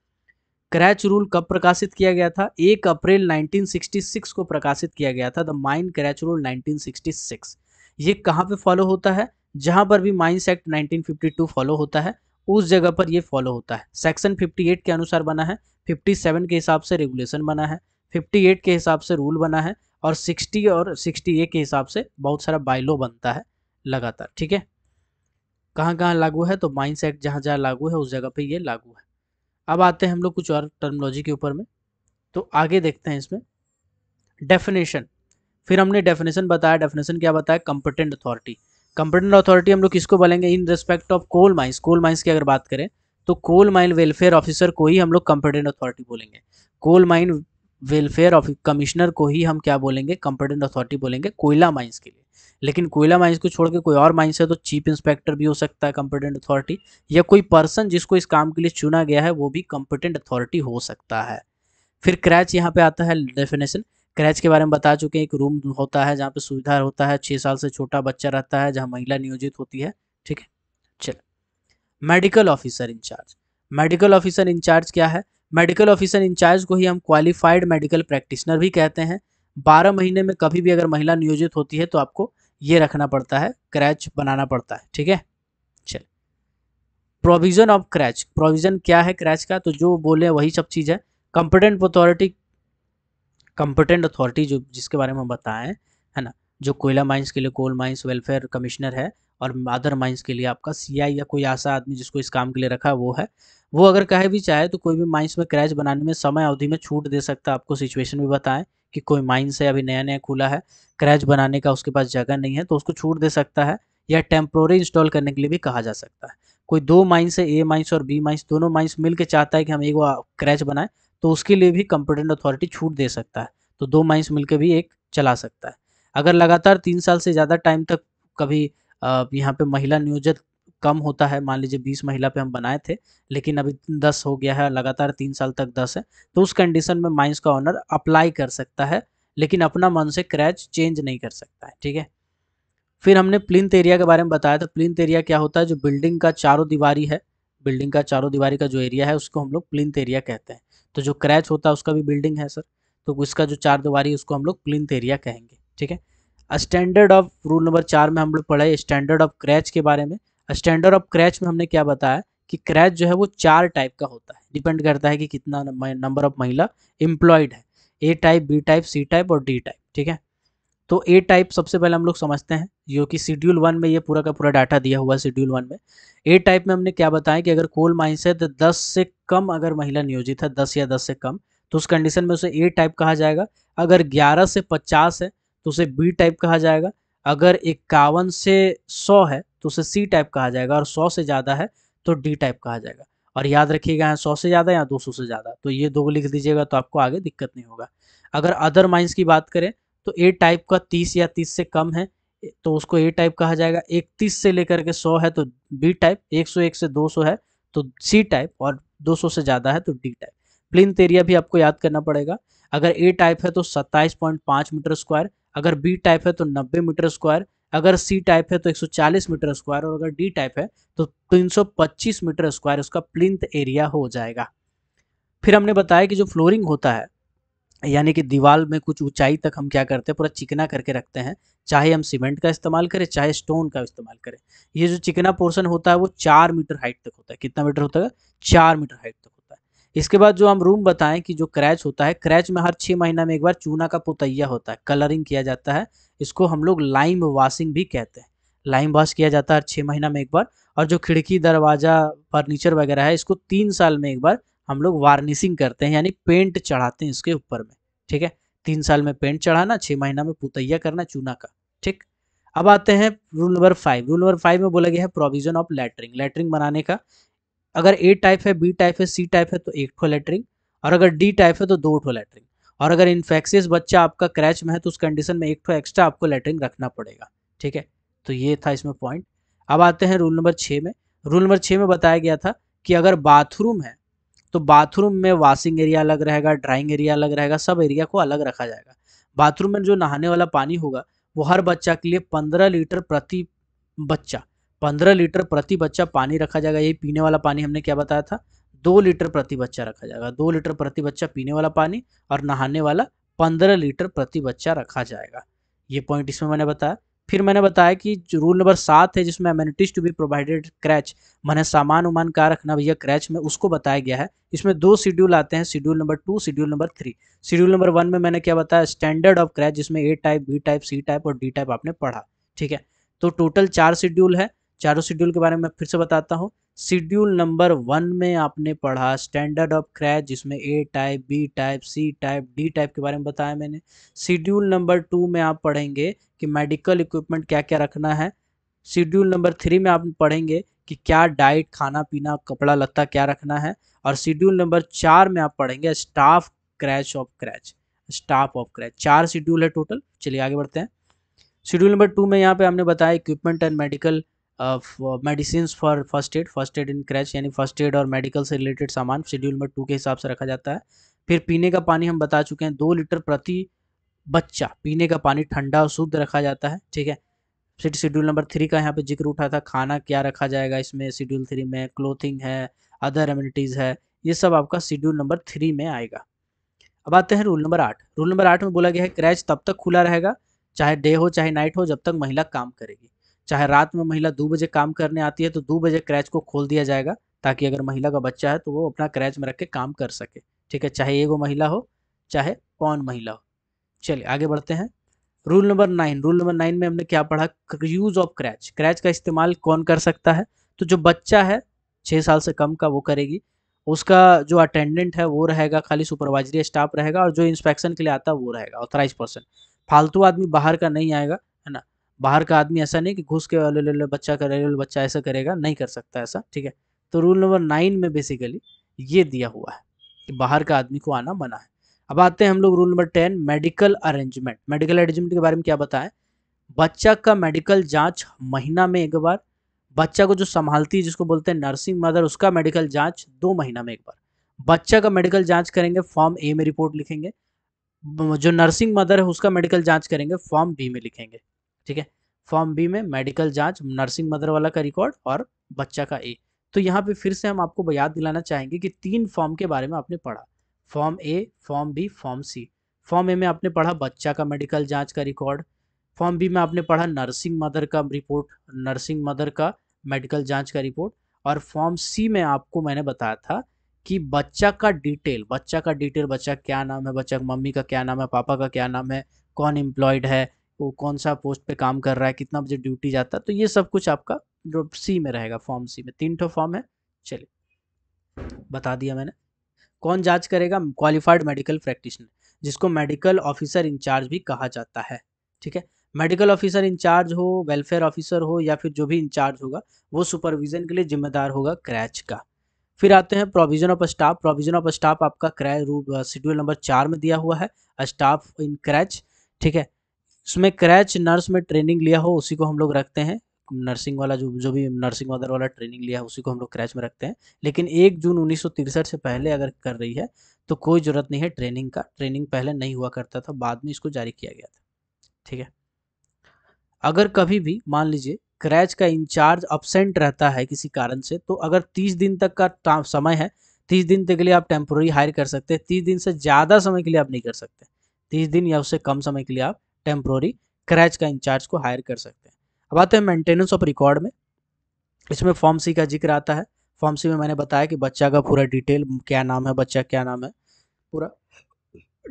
क्रैच रूल कब प्रकाशित किया गया था एक अप्रैल 1966 को प्रकाशित किया गया था द माइन क्रैच रूल 1966 ये कहाँ पे फॉलो होता है जहाँ पर भी माइंस एक्ट 1952 फॉलो होता है उस जगह पर ये फॉलो होता है सेक्शन 58 के अनुसार बना है 57 के हिसाब से रेगुलेशन बना है 58 के हिसाब से रूल बना है और 60 और 60 के हिसाब से बहुत सारा बाइलो बनता है लगातार ठीक है कहाँ कहाँ लागू है तो माइंस एक्ट जहाँ जहाँ लागू है उस जगह पर ये लागू है अब आते हैं हम लोग कुछ और टर्मोलॉजी के ऊपर में तो आगे देखते हैं इसमें डेफिनेशन फिर हमने डेफिनेशन बताया डेफिनेशन क्या बताया कंपटेंट अथॉरिटी कंपटेंट अथॉरिटी हम लोग किसको बोलेंगे in respect of coal mines coal mines की अगर बात करें तो कोल माइन वेलफेयर ऑफिसर को ही हम लोग कंपटेंट अथॉरिटी बोलेंगे कोल माइन वेलफेयर कमिश्नर को ही हम क्या बोलेंगे कंपटेंट अथॉरिटी बोलेंगे कोयला माइंस के लिए लेकिन कोयला माइंस को छोड़ के कोई और माइंस है तो चीफ इंस्पेक्टर भी हो सकता है कंपटेंट अथॉरिटी या कोई पर्सन जिसको इस काम के लिए चुना गया है वो भी कंपटेंट अथॉरिटी हो सकता है फिर क्रैच यहाँ पे आता है डेफिनेशन क्रैच के बारे में बता चुके हैं एक रूम होता है जहाँ पे सुविधा होता है छः साल से छोटा बच्चा रहता है जहाँ महिला नियोजित होती है ठीक है चलो medical officer incharge medical officer incharge क्या है मेडिकल ऑफिसर इंचार्ज को ही हम क्वालिफाइड मेडिकल प्रैक्टिशनर भी कहते हैं बारह महीने में कभी भी अगर महिला नियोजित होती है तो आपको ये रखना पड़ता है क्रैच बनाना पड़ता है ठीक है चल प्रोविज़न ऑफ क्रैच प्रोविज़न क्या है क्रैच का तो जो बोले वही सब चीज़ है कंपिटेंट अथॉरिटी कंपटेंट अथॉरिटी जो जिसके बारे में हम बताएं है ना जो कोयला माइंस के लिए कोल माइंस वेलफेयर कमिश्नर है और अदर माइंस के लिए आपका सीआई या कोई ऐसा आदमी जिसको इस काम के लिए रखा है वो है वो अगर कहे भी चाहे तो कोई भी माइंस में क्रैच बनाने में समय अवधि में छूट दे सकता है आपको सिचुएशन भी बताएं कि कोई माइंस है अभी नया नया खुला है क्रैच बनाने का उसके पास जगह नहीं है तो उसको छूट दे सकता है या टेम्प्रोरी इंस्टॉल करने के लिए भी कहा जा सकता है कोई दो माइंस है ए माइंस और बी माइंस दोनों माइंस मिलकर चाहता है कि हम एक क्रैच बनाएं तो उसके लिए भी कंपिटेंट अथॉरिटी छूट दे सकता है तो दो माइंस मिलकर भी एक चला सकता है अगर लगातार तीन साल से ज़्यादा टाइम तक कभी यहाँ पे महिला नियोजित कम होता है मान लीजिए बीस महिला पे हम बनाए थे लेकिन अभी दस हो गया है लगातार तीन साल तक दस है तो उस कंडीशन में माइंस का ऑनर अप्लाई कर सकता है लेकिन अपना मन से क्रैच चेंज नहीं कर सकता है ठीक है फिर हमने प्लिंथ एरिया के बारे में बताया था प्लिंथ एरिया क्या होता है जो बिल्डिंग का चारों दीवारी है बिल्डिंग का चारों दीवारी का जो एरिया है उसको हम लोग प्लिंथ एरिया कहते हैं तो जो क्रैच होता है उसका भी बिल्डिंग है सर तो उसका जो चार दीवारी उसको हम लोग प्लिंथ एरिया कहेंगे ठीक है स्टैंडर्ड ऑफ रूल नंबर चार में हम लोग पढ़े स्टैंडर्ड ऑफ क्रैच के बारे में स्टैंडर्ड ऑफ क्रैच में हमने क्या बताया कि क्रैच जो है वो चार टाइप का होता है डिपेंड करता है कि कितना नंबर ऑफ महिला एम्प्लॉयड है A type B type C type और डी टाइप ठीक है तो ए टाइप सबसे पहले हम लोग समझते हैं जो कि शेड्यूल वन में ये पूरा का पूरा डाटा दिया हुआ है शेड्यूल वन में ए टाइप में हमने क्या बताया कि अगर कोल माइन से तो दस से कम अगर महिला नियोजित है दस या दस से कम तो उस कंडीशन में उसे ए टाइप कहा जाएगा अगर ग्यारह से पचास है तो उसे बी टाइप कहा जाएगा अगर इक्यावन से सौ है तो उसे सी टाइप कहा जाएगा और सौ से ज़्यादा है तो डी टाइप कहा जाएगा और याद रखिएगा यहाँ सौ से ज़्यादा या दो सौ से ज़्यादा तो ये दो लिख दीजिएगा तो आपको आगे दिक्कत नहीं होगा अगर अदर माइंस की बात करें तो ए टाइप का तीस या तीस से कम है तो उसको ए टाइप कहा जाएगा एक तीस से लेकर के सौ है तो बी टाइप एक सौ एक से दो सौ है तो सी टाइप और दो सौ से ज़्यादा है तो डी टाइप प्लिंथ एरिया भी आपको याद करना पड़ेगा अगर ए टाइप है तो सत्ताईस पॉइंट पांच मीटर स्क्वायर अगर बी टाइप है तो नब्बे मीटर स्क्वायर अगर सी टाइप है तो 140 मीटर स्क्वायर और अगर डी टाइप है तो 325 मीटर स्क्वायर उसका प्लिंथ एरिया हो जाएगा फिर हमने बताया कि जो फ्लोरिंग होता है यानी कि दीवार में कुछ ऊंचाई तक हम क्या करते हैं पूरा चिकना करके रखते हैं चाहे हम सीमेंट का इस्तेमाल करें चाहे स्टोन का इस्तेमाल करें ये जो चिकना पोर्शन होता है वो चार मीटर हाइट तक होता है कितना मीटर होता है चार मीटर हाइट तक होता है इसके बाद जो हम रूम बताएं कि जो क्रैच होता है क्रैच में हर छः महीना में एक बार चूना का पुतैया होता है कलरिंग किया जाता है इसको हम लोग लाइम वॉशिंग भी कहते हैं लाइम वॉश किया जाता है हर छः महीना में एक बार और जो खिड़की दरवाज़ा फर्नीचर वगैरह है इसको तीन साल में एक बार हम लोग वार्निशिंग करते हैं यानी पेंट चढ़ाते हैं इसके ऊपर में ठीक है तीन साल में पेंट चढ़ाना छः महीना में पुतैया करना चूना का ठीक अब आते हैं rule number five rule number five में बोला गया है प्रोविजन ऑफ लेटरिंग लेटरिंग बनाने का अगर ए टाइप है बी टाइप है सी टाइप है तो एक ठो लेटरिंग और अगर डी टाइप है तो दो ठो लेटरिंग और अगर इन्फेक्शियस बच्चा आपका क्रैच में है तो उस कंडीशन में एक ठो एक्स्ट्रा आपको लेटरिंग रखना पड़ेगा ठीक है तो ये था इसमें पॉइंट अब आते हैं रूल नंबर छः में रूल नंबर छः में बताया गया था कि अगर बाथरूम है तो बाथरूम में वॉशिंग एरिया अलग रहेगा ड्राइंग एरिया अलग रहेगा सब एरिया को अलग रखा जाएगा बाथरूम में जो नहाने वाला पानी होगा वो हर बच्चा के लिए पंद्रह लीटर प्रति बच्चा पंद्रह लीटर प्रति बच्चा पानी रखा जाएगा यही पीने वाला पानी हमने क्या बताया था दो लीटर प्रति बच्चा रखा जाएगा दो लीटर प्रति बच्चा पीने वाला पानी और नहाने वाला पंद्रह लीटर प्रति बच्चा रखा जाएगा ये पॉइंट इसमें मैंने बताया फिर मैंने बताया कि रूल नंबर सात है जिसमें amenities to be provided creche मैंने सामान उमान का रखना भैया क्रैच में उसको बताया गया है इसमें दो शेड्यूल आते हैं schedule number two schedule number three schedule number one में मैंने क्या बताया स्टैंडर्ड ऑफ क्रैच जिसमें A type B type C type और डी टाइप आपने पढ़ा ठीक है तो टोटल चार शेड्यूल है चारों शेड्यूल के बारे में फिर से बताता हूँ शेड्यूल नंबर वन में आपने पढ़ा स्टैंडर्ड ऑफ क्रैच जिसमें A type B type C type D type के बारे में बताया मैंने शेड्यूल नंबर टू में आप पढ़ेंगे कि मेडिकल इक्विपमेंट क्या क्या रखना है शेड्यूल नंबर थ्री में आप पढ़ेंगे कि क्या डाइट खाना पीना कपड़ा लत्ता क्या रखना है और शेड्यूल नंबर चार में आप पढ़ेंगे staff creche of creche staff of creche चार शेड्यूल है टोटल चलिए आगे बढ़ते हैं शेड्यूल नंबर टू में यहाँ पे हमने बताया equipment and medical medicine for first aid first aid in creche यानी फर्स्ट एड और मेडिकल से रिलेटेड सामान शेड्यूल नंबर टू के हिसाब से रखा जाता है फिर पीने का पानी हम बता चुके हैं दो लीटर प्रति बच्चा पीने का पानी ठंडा और शुद्ध रखा जाता है ठीक है फिर शेड्यूल नंबर थ्री का यहाँ पे जिक्र उठा था खाना क्या रखा जाएगा इसमें शेड्यूल थ्री में क्लोथिंग है अदर एम्यूनिटीज़ है ये सब आपका शेड्यूल नंबर थ्री में आएगा अब आते हैं रूल नंबर आठ रूल नंबर आठ में बोला गया है क्रैच तब तक खुला रहेगा चाहे डे हो चाहे नाइट हो जब तक महिला काम करेगी चाहे रात में महिला दो बजे काम करने आती है तो दो बजे क्रैच को खोल दिया जाएगा ताकि अगर महिला का बच्चा है तो वो अपना क्रैच में रख के काम कर सके ठीक है चाहे एगो महिला हो चाहे कौन महिला हो चलिए आगे बढ़ते हैं rule number nine rule number nine में हमने क्या पढ़ा यूज़ ऑफ क्रैच क्रैच का इस्तेमाल कौन कर सकता है तो जो बच्चा है छः साल से कम का वो करेगी उसका जो अटेंडेंट है वो रहेगा खाली सुपरवाइजरी स्टाफ रहेगा और जो इंस्पेक्शन के लिए आता है वो रहेगा ऑथराइज पर्सन फालतू आदमी बाहर का नहीं आएगा है ना बाहर का आदमी ऐसा नहीं कि घुस के ले ले बच्चा करेगा बच्चा ऐसा करेगा नहीं कर सकता ऐसा ठीक है तो रूल नंबर नाइन में बेसिकली ये दिया हुआ है कि बाहर का आदमी को आना मना है अब आते हैं हम लोग rule number ten medical arrangement medical arrangement के बारे में क्या बताएं बच्चा का मेडिकल जांच महीना में एक बार बच्चा को जो संभालती है जिसको बोलते हैं नर्सिंग मदर उसका मेडिकल जांच दो महीना में एक बार बच्चा का मेडिकल जांच करेंगे फॉर्म ए में रिपोर्ट लिखेंगे जो नर्सिंग मदर है उसका मेडिकल जांच करेंगे फॉर्म बी में लिखेंगे ठीक है फॉर्म बी में मेडिकल जांच नर्सिंग मदर वाला का रिकॉर्ड और बच्चा का ए तो यहाँ पे फिर से हम आपको याद दिलाना चाहेंगे कि तीन फॉर्म के बारे में आपने पढ़ा form A form B form C form A में आपने पढ़ा बच्चा का मेडिकल जांच का रिकॉर्ड फॉर्म बी में आपने पढ़ा नर्सिंग मदर का रिपोर्ट नर्सिंग मदर का मेडिकल जाँच का रिपोर्ट और फॉर्म सी में आपको मैंने बताया था कि बच्चा का डिटेल बच्चा का डिटेल बच्चा क्या नाम है बच्चा मम्मी का क्या नाम है पापा का क्या नाम है कौन एम्प्लॉयड है वो कौन सा पोस्ट पे काम कर रहा है कितना बजे ड्यूटी जाता है तो ये सब कुछ आपका जो सी में रहेगा फॉर्म सी में तीन ठो फॉर्म है चलिए बता दिया मैंने कौन जांच करेगा क्वालिफाइड मेडिकल प्रैक्टिशनर जिसको मेडिकल ऑफिसर इंचार्ज भी कहा जाता है ठीक है मेडिकल ऑफिसर इंचार्ज हो वेलफेयर ऑफिसर हो या फिर जो भी इंचार्ज होगा वो सुपरविजन के लिए जिम्मेदार होगा क्रैच का फिर आते हैं provision of staff provision of staff आपका क्रैच रूल शेड्यूल नंबर चार में दिया हुआ है स्टाफ इन क्रैच ठीक है इसमें क्रैच नर्स में ट्रेनिंग लिया हो उसी को हम लोग रखते हैं नर्सिंग वाला जो जो भी नर्सिंग वगैरह वाला ट्रेनिंग लिया है उसी को हम लोग क्रैच में रखते हैं लेकिन एक जून उन्नीस से पहले अगर कर रही है तो कोई ज़रूरत नहीं है ट्रेनिंग का ट्रेनिंग पहले नहीं हुआ करता था बाद में इसको जारी किया गया था ठीक है अगर कभी भी मान लीजिए क्रैच का इंचार्ज अपसेंट रहता है किसी कारण से तो अगर तीस दिन तक का समय है तीस दिन तक के लिए आप टेम्पोरी हायर कर सकते हैं तीस दिन से ज़्यादा समय के लिए आप नहीं कर सकते तीस दिन या उससे कम समय के लिए आप टेम्प्रोरी क्रैच का इंचार्ज को हायर कर सकते हैं अब आते हैं मेंटेनेंस ऑफ रिकॉर्ड में इसमें फॉर्म सी का जिक्र आता है फॉर्म सी में मैंने बताया कि बच्चा का पूरा डिटेल क्या नाम है बच्चा क्या नाम है पूरा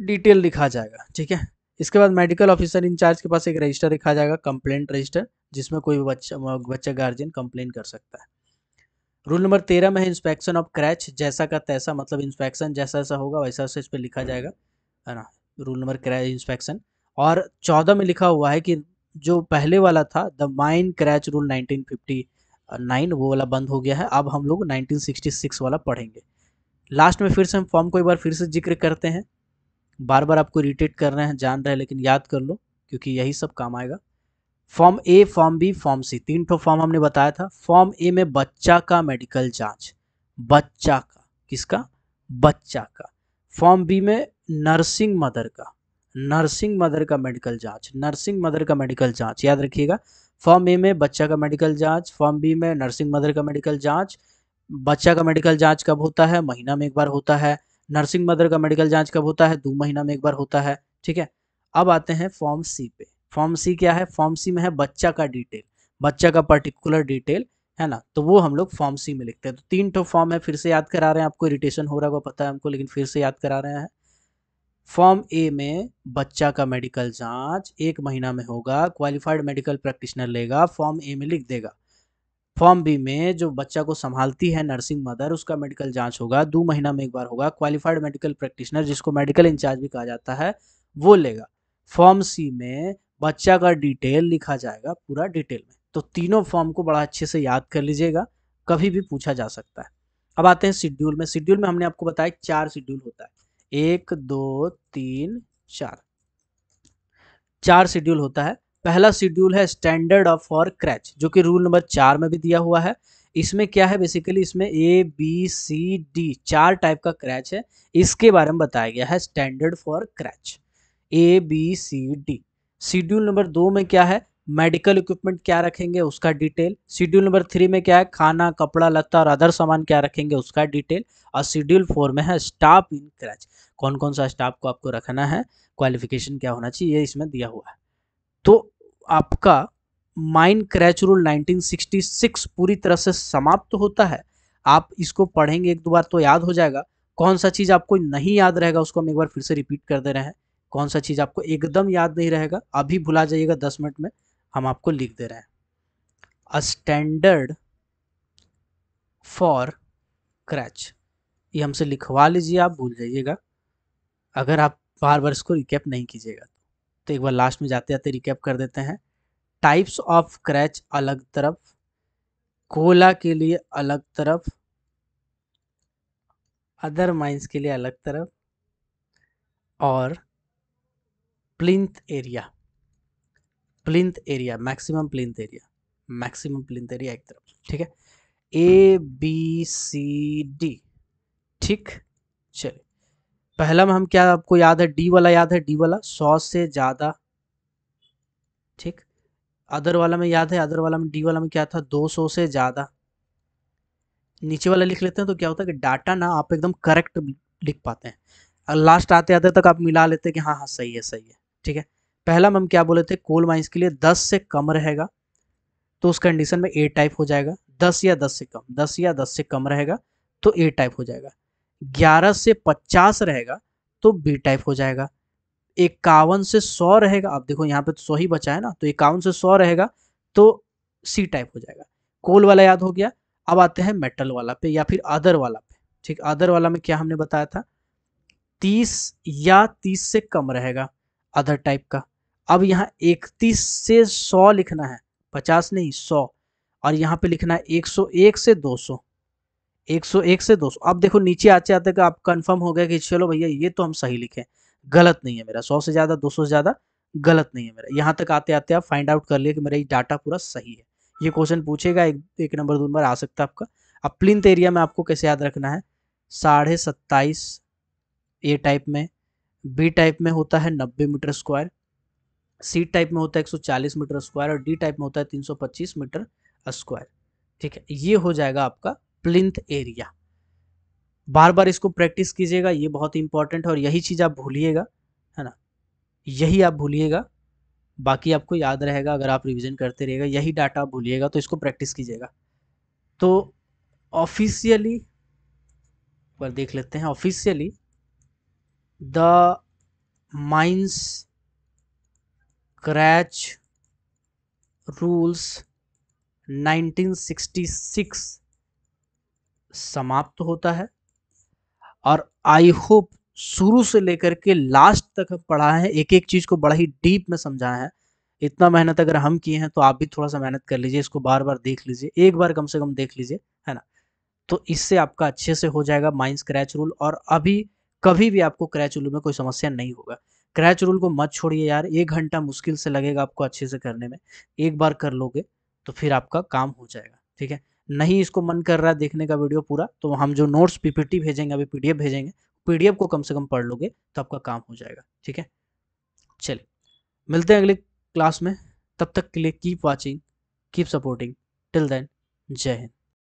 डिटेल लिखा जाएगा ठीक है इसके बाद मेडिकल ऑफिसर इंचार्ज के पास एक रजिस्टर लिखा जाएगा कंप्लेंट रजिस्टर जिसमें कोई बच्चा बच्चा गार्जियन कंप्लेन कर सकता है रूल नंबर तेरह में है इंस्पेक्शन ऑफ क्रैच जैसा का तैसा मतलब इंस्पेक्शन जैसा जैसा होगा वैसा वैसा इस पर लिखा जाएगा है ना रूल नंबर क्रैच इंस्पेक्शन और चौदह में लिखा हुआ है कि जो पहले वाला था द माइन क्रैच रूल 1959 वो वाला बंद हो गया है अब हम लोग 1966 वाला पढ़ेंगे लास्ट में फिर से हम फॉर्म को एक बार फिर से जिक्र करते हैं बार बार आपको रिटेट कर रहे हैं जान रहे हैं लेकिन याद कर लो क्योंकि यही सब काम आएगा form A form B form C तीन ठो फॉर्म हमने बताया था फॉर्म ए में बच्चा का मेडिकल जांच बच्चा का किसका बच्चा का फॉर्म बी में नर्सिंग मदर का नर्सिंग मदर का मेडिकल जांच नर्सिंग मदर का मेडिकल जांच याद रखिएगा फॉर्म ए में बच्चा का मेडिकल जांच फॉर्म बी में नर्सिंग मदर का मेडिकल जांच बच्चा का मेडिकल जांच कब होता है महीना में एक बार होता है नर्सिंग मदर का मेडिकल जांच कब होता है दो महीना में एक बार होता है ठीक है अब आते हैं फॉर्म सी पे फॉर्म सी क्या है फॉर्म सी में है बच्चा का डिटेल बच्चा का पर्टिकुलर डिटेल है ना तो वो हम लोग फॉर्म सी में लिखते हैं तो तीन टो फॉर्म है फिर से याद करा रहे हैं आपको इरिटेशन हो रहा वो पता है हमको लेकिन फिर से याद करा रहे हैं फॉर्म ए में बच्चा का मेडिकल जांच एक महीना में होगा क्वालिफाइड मेडिकल प्रैक्टिशनर लेगा फॉर्म ए में लिख देगा फॉर्म बी में जो बच्चा को संभालती है नर्सिंग मदर उसका मेडिकल जांच होगा दो महीना में एक बार होगा क्वालिफाइड मेडिकल प्रैक्टिशनर जिसको मेडिकल इंचार्ज भी कहा जाता है वो लेगा फॉर्म सी में बच्चा का डिटेल लिखा जाएगा पूरा डिटेल में तो तीनों फॉर्म को बड़ा अच्छे से याद कर लीजिएगा कभी भी पूछा जा सकता है अब आते हैं शेड्यूल में शेड्यूल में हमने आपको बताया चार शेड्यूल होता है एक दो तीन चार चार शेड्यूल होता है पहला शेड्यूल है स्टैंडर्ड ऑफ फॉर क्रैच जो कि रूल नंबर चार में भी दिया हुआ है इसमें क्या है बेसिकली इसमें ए बी सी डी चार टाइप का क्रैच है इसके बारे में बताया गया है standard for creche A B C D schedule number दो में क्या है मेडिकल इक्विपमेंट क्या रखेंगे उसका डिटेल शेड्यूल नंबर थ्री में क्या है खाना कपड़ा लत्ता और अदर सामान क्या रखेंगे उसका डिटेल और शेड्यूल फोर में है स्टाफ इन क्रैच कौन कौन सा स्टाफ को आपको रखना है क्वालिफिकेशन क्या होना चाहिए इसमें दिया हुआ है तो आपका माइंड क्रैच रूल 1966 पूरी तरह से समाप्त तो होता है आप इसको पढ़ेंगे एक दो बार तो याद हो जाएगा कौन सा चीज़ आपको नहीं याद रहेगा उसको हम एक बार फिर से रिपीट कर दे रहे हैं कौन सा चीज़ आपको एकदम याद नहीं रहेगा अभी भुला जाइएगा दस मिनट में हम आपको लिख दे रहे हैं अ स्टैंडर्ड फॉर क्रैच ये हमसे लिखवा लीजिए आप भूल जाइएगा अगर आप बार बार इसको रिकैप नहीं कीजिएगा तो एक बार लास्ट में जाते जाते रिकैप कर देते हैं टाइप्स ऑफ क्रैच अलग तरफ कोला के लिए अलग तरफ अदर माइंस के लिए अलग तरफ और plinth area plinth area maximum plinth area maximum plinth area एक तरफ ठीक है ए बी सी डी ठीक चलिए पहला में हम क्या आपको याद है डी वाला याद है डी वाला सौ से ज़्यादा ठीक अदर वाला में याद है अदर वाला में डी वाला में क्या था दो सौ से ज़्यादा नीचे वाला लिख लेते हैं तो क्या होता है कि डाटा ना आप एकदम करेक्ट लिख पाते हैं लास्ट आते आते तक आप मिला लेते हैं कि हाँ हाँ सही है सही है ठीक है पहला हम क्या बोले थे कोल माइंस के लिए दस से कम रहेगा तो उस कंडीशन में ए टाइप हो जाएगा दस या दस से कम दस या दस से कम रहेगा तो ए टाइप हो जाएगा ग्यारह से पचास रहेगा तो बी टाइप हो जाएगा इक्यावन से सौ रहेगा आप देखो यहाँ पे तो सौ ही बचा है ना तो इक्यावन से सौ रहेगा तो सी टाइप हो जाएगा कोल वाला याद हो गया अब आते हैं मेटल वाला पे या फिर अदर वाला पे ठीक अदर वाला में क्या हमने बताया था तीस या तीस से कम रहेगा अदर टाइप का अब यहाँ इकतीस से सौ लिखना है पचास नहीं सौ और यहाँ पे लिखना है एक सौ एक से दो सौ एक सौ एक से दो सौ अब देखो नीचे आते आते आप कंफर्म हो गया कि चलो भैया ये तो हम सही लिखे गलत नहीं है मेरा सौ से ज़्यादा दो सौ से ज़्यादा गलत नहीं है मेरा यहाँ तक आते आते आप फाइंड आउट कर लिए कि मेरा ये डाटा पूरा सही है ये क्वेश्चन पूछेगा एक एक नंबर दो नंबर आ सकता है आपका अब प्लिंथ एरिया में आपको कैसे याद रखना है साढ़े सत्ताईस ए टाइप में बी टाइप में होता है नब्बे मीटर स्क्वायर सी टाइप में होता है 140 मीटर स्क्वायर और डी टाइप में होता है 325 मीटर स्क्वायर ठीक है ये हो जाएगा आपका प्लिंथ एरिया बार बार इसको प्रैक्टिस कीजिएगा ये बहुत इंपॉर्टेंट है और यही चीज़ आप भूलिएगा है ना यही आप भूलिएगा बाकी आपको याद रहेगा अगर आप रिविज़न करते रहेगा यही डाटा भूलिएगा तो इसको प्रैक्टिस कीजिएगा तो ऑफिशियली पर देख लेते हैं officially the mines creche rules 1966 समाप्त होता है और आई होप शुरू से लेकर के लास्ट तक पढ़ा है एक एक चीज़ को बड़ा ही डीप में समझाया है इतना मेहनत अगर हम किए हैं तो आप भी थोड़ा सा मेहनत कर लीजिए इसको बार बार देख लीजिए एक बार कम से कम देख लीजिए है ना तो इससे आपका अच्छे से हो जाएगा माइंड स्क्रैच रूल और अभी कभी भी आपको क्रैच रूल में कोई समस्या नहीं होगा क्रैच रूल को मत छोड़िए यार एक घंटा मुश्किल से लगेगा आपको अच्छे से करने में एक बार कर लोगे तो फिर आपका काम हो जाएगा ठीक है नहीं इसको मन कर रहा है देखने का वीडियो पूरा तो हम जो नोट्स पीपीटी भेजेंगे अभी पीडीएफ भेजेंगे पीडीएफ को कम से कम पढ़ लोगे तो आपका काम हो जाएगा ठीक है चलिए मिलते हैं अगले क्लास में तब तक के लिए keep watching keep supporting till then जय हिंद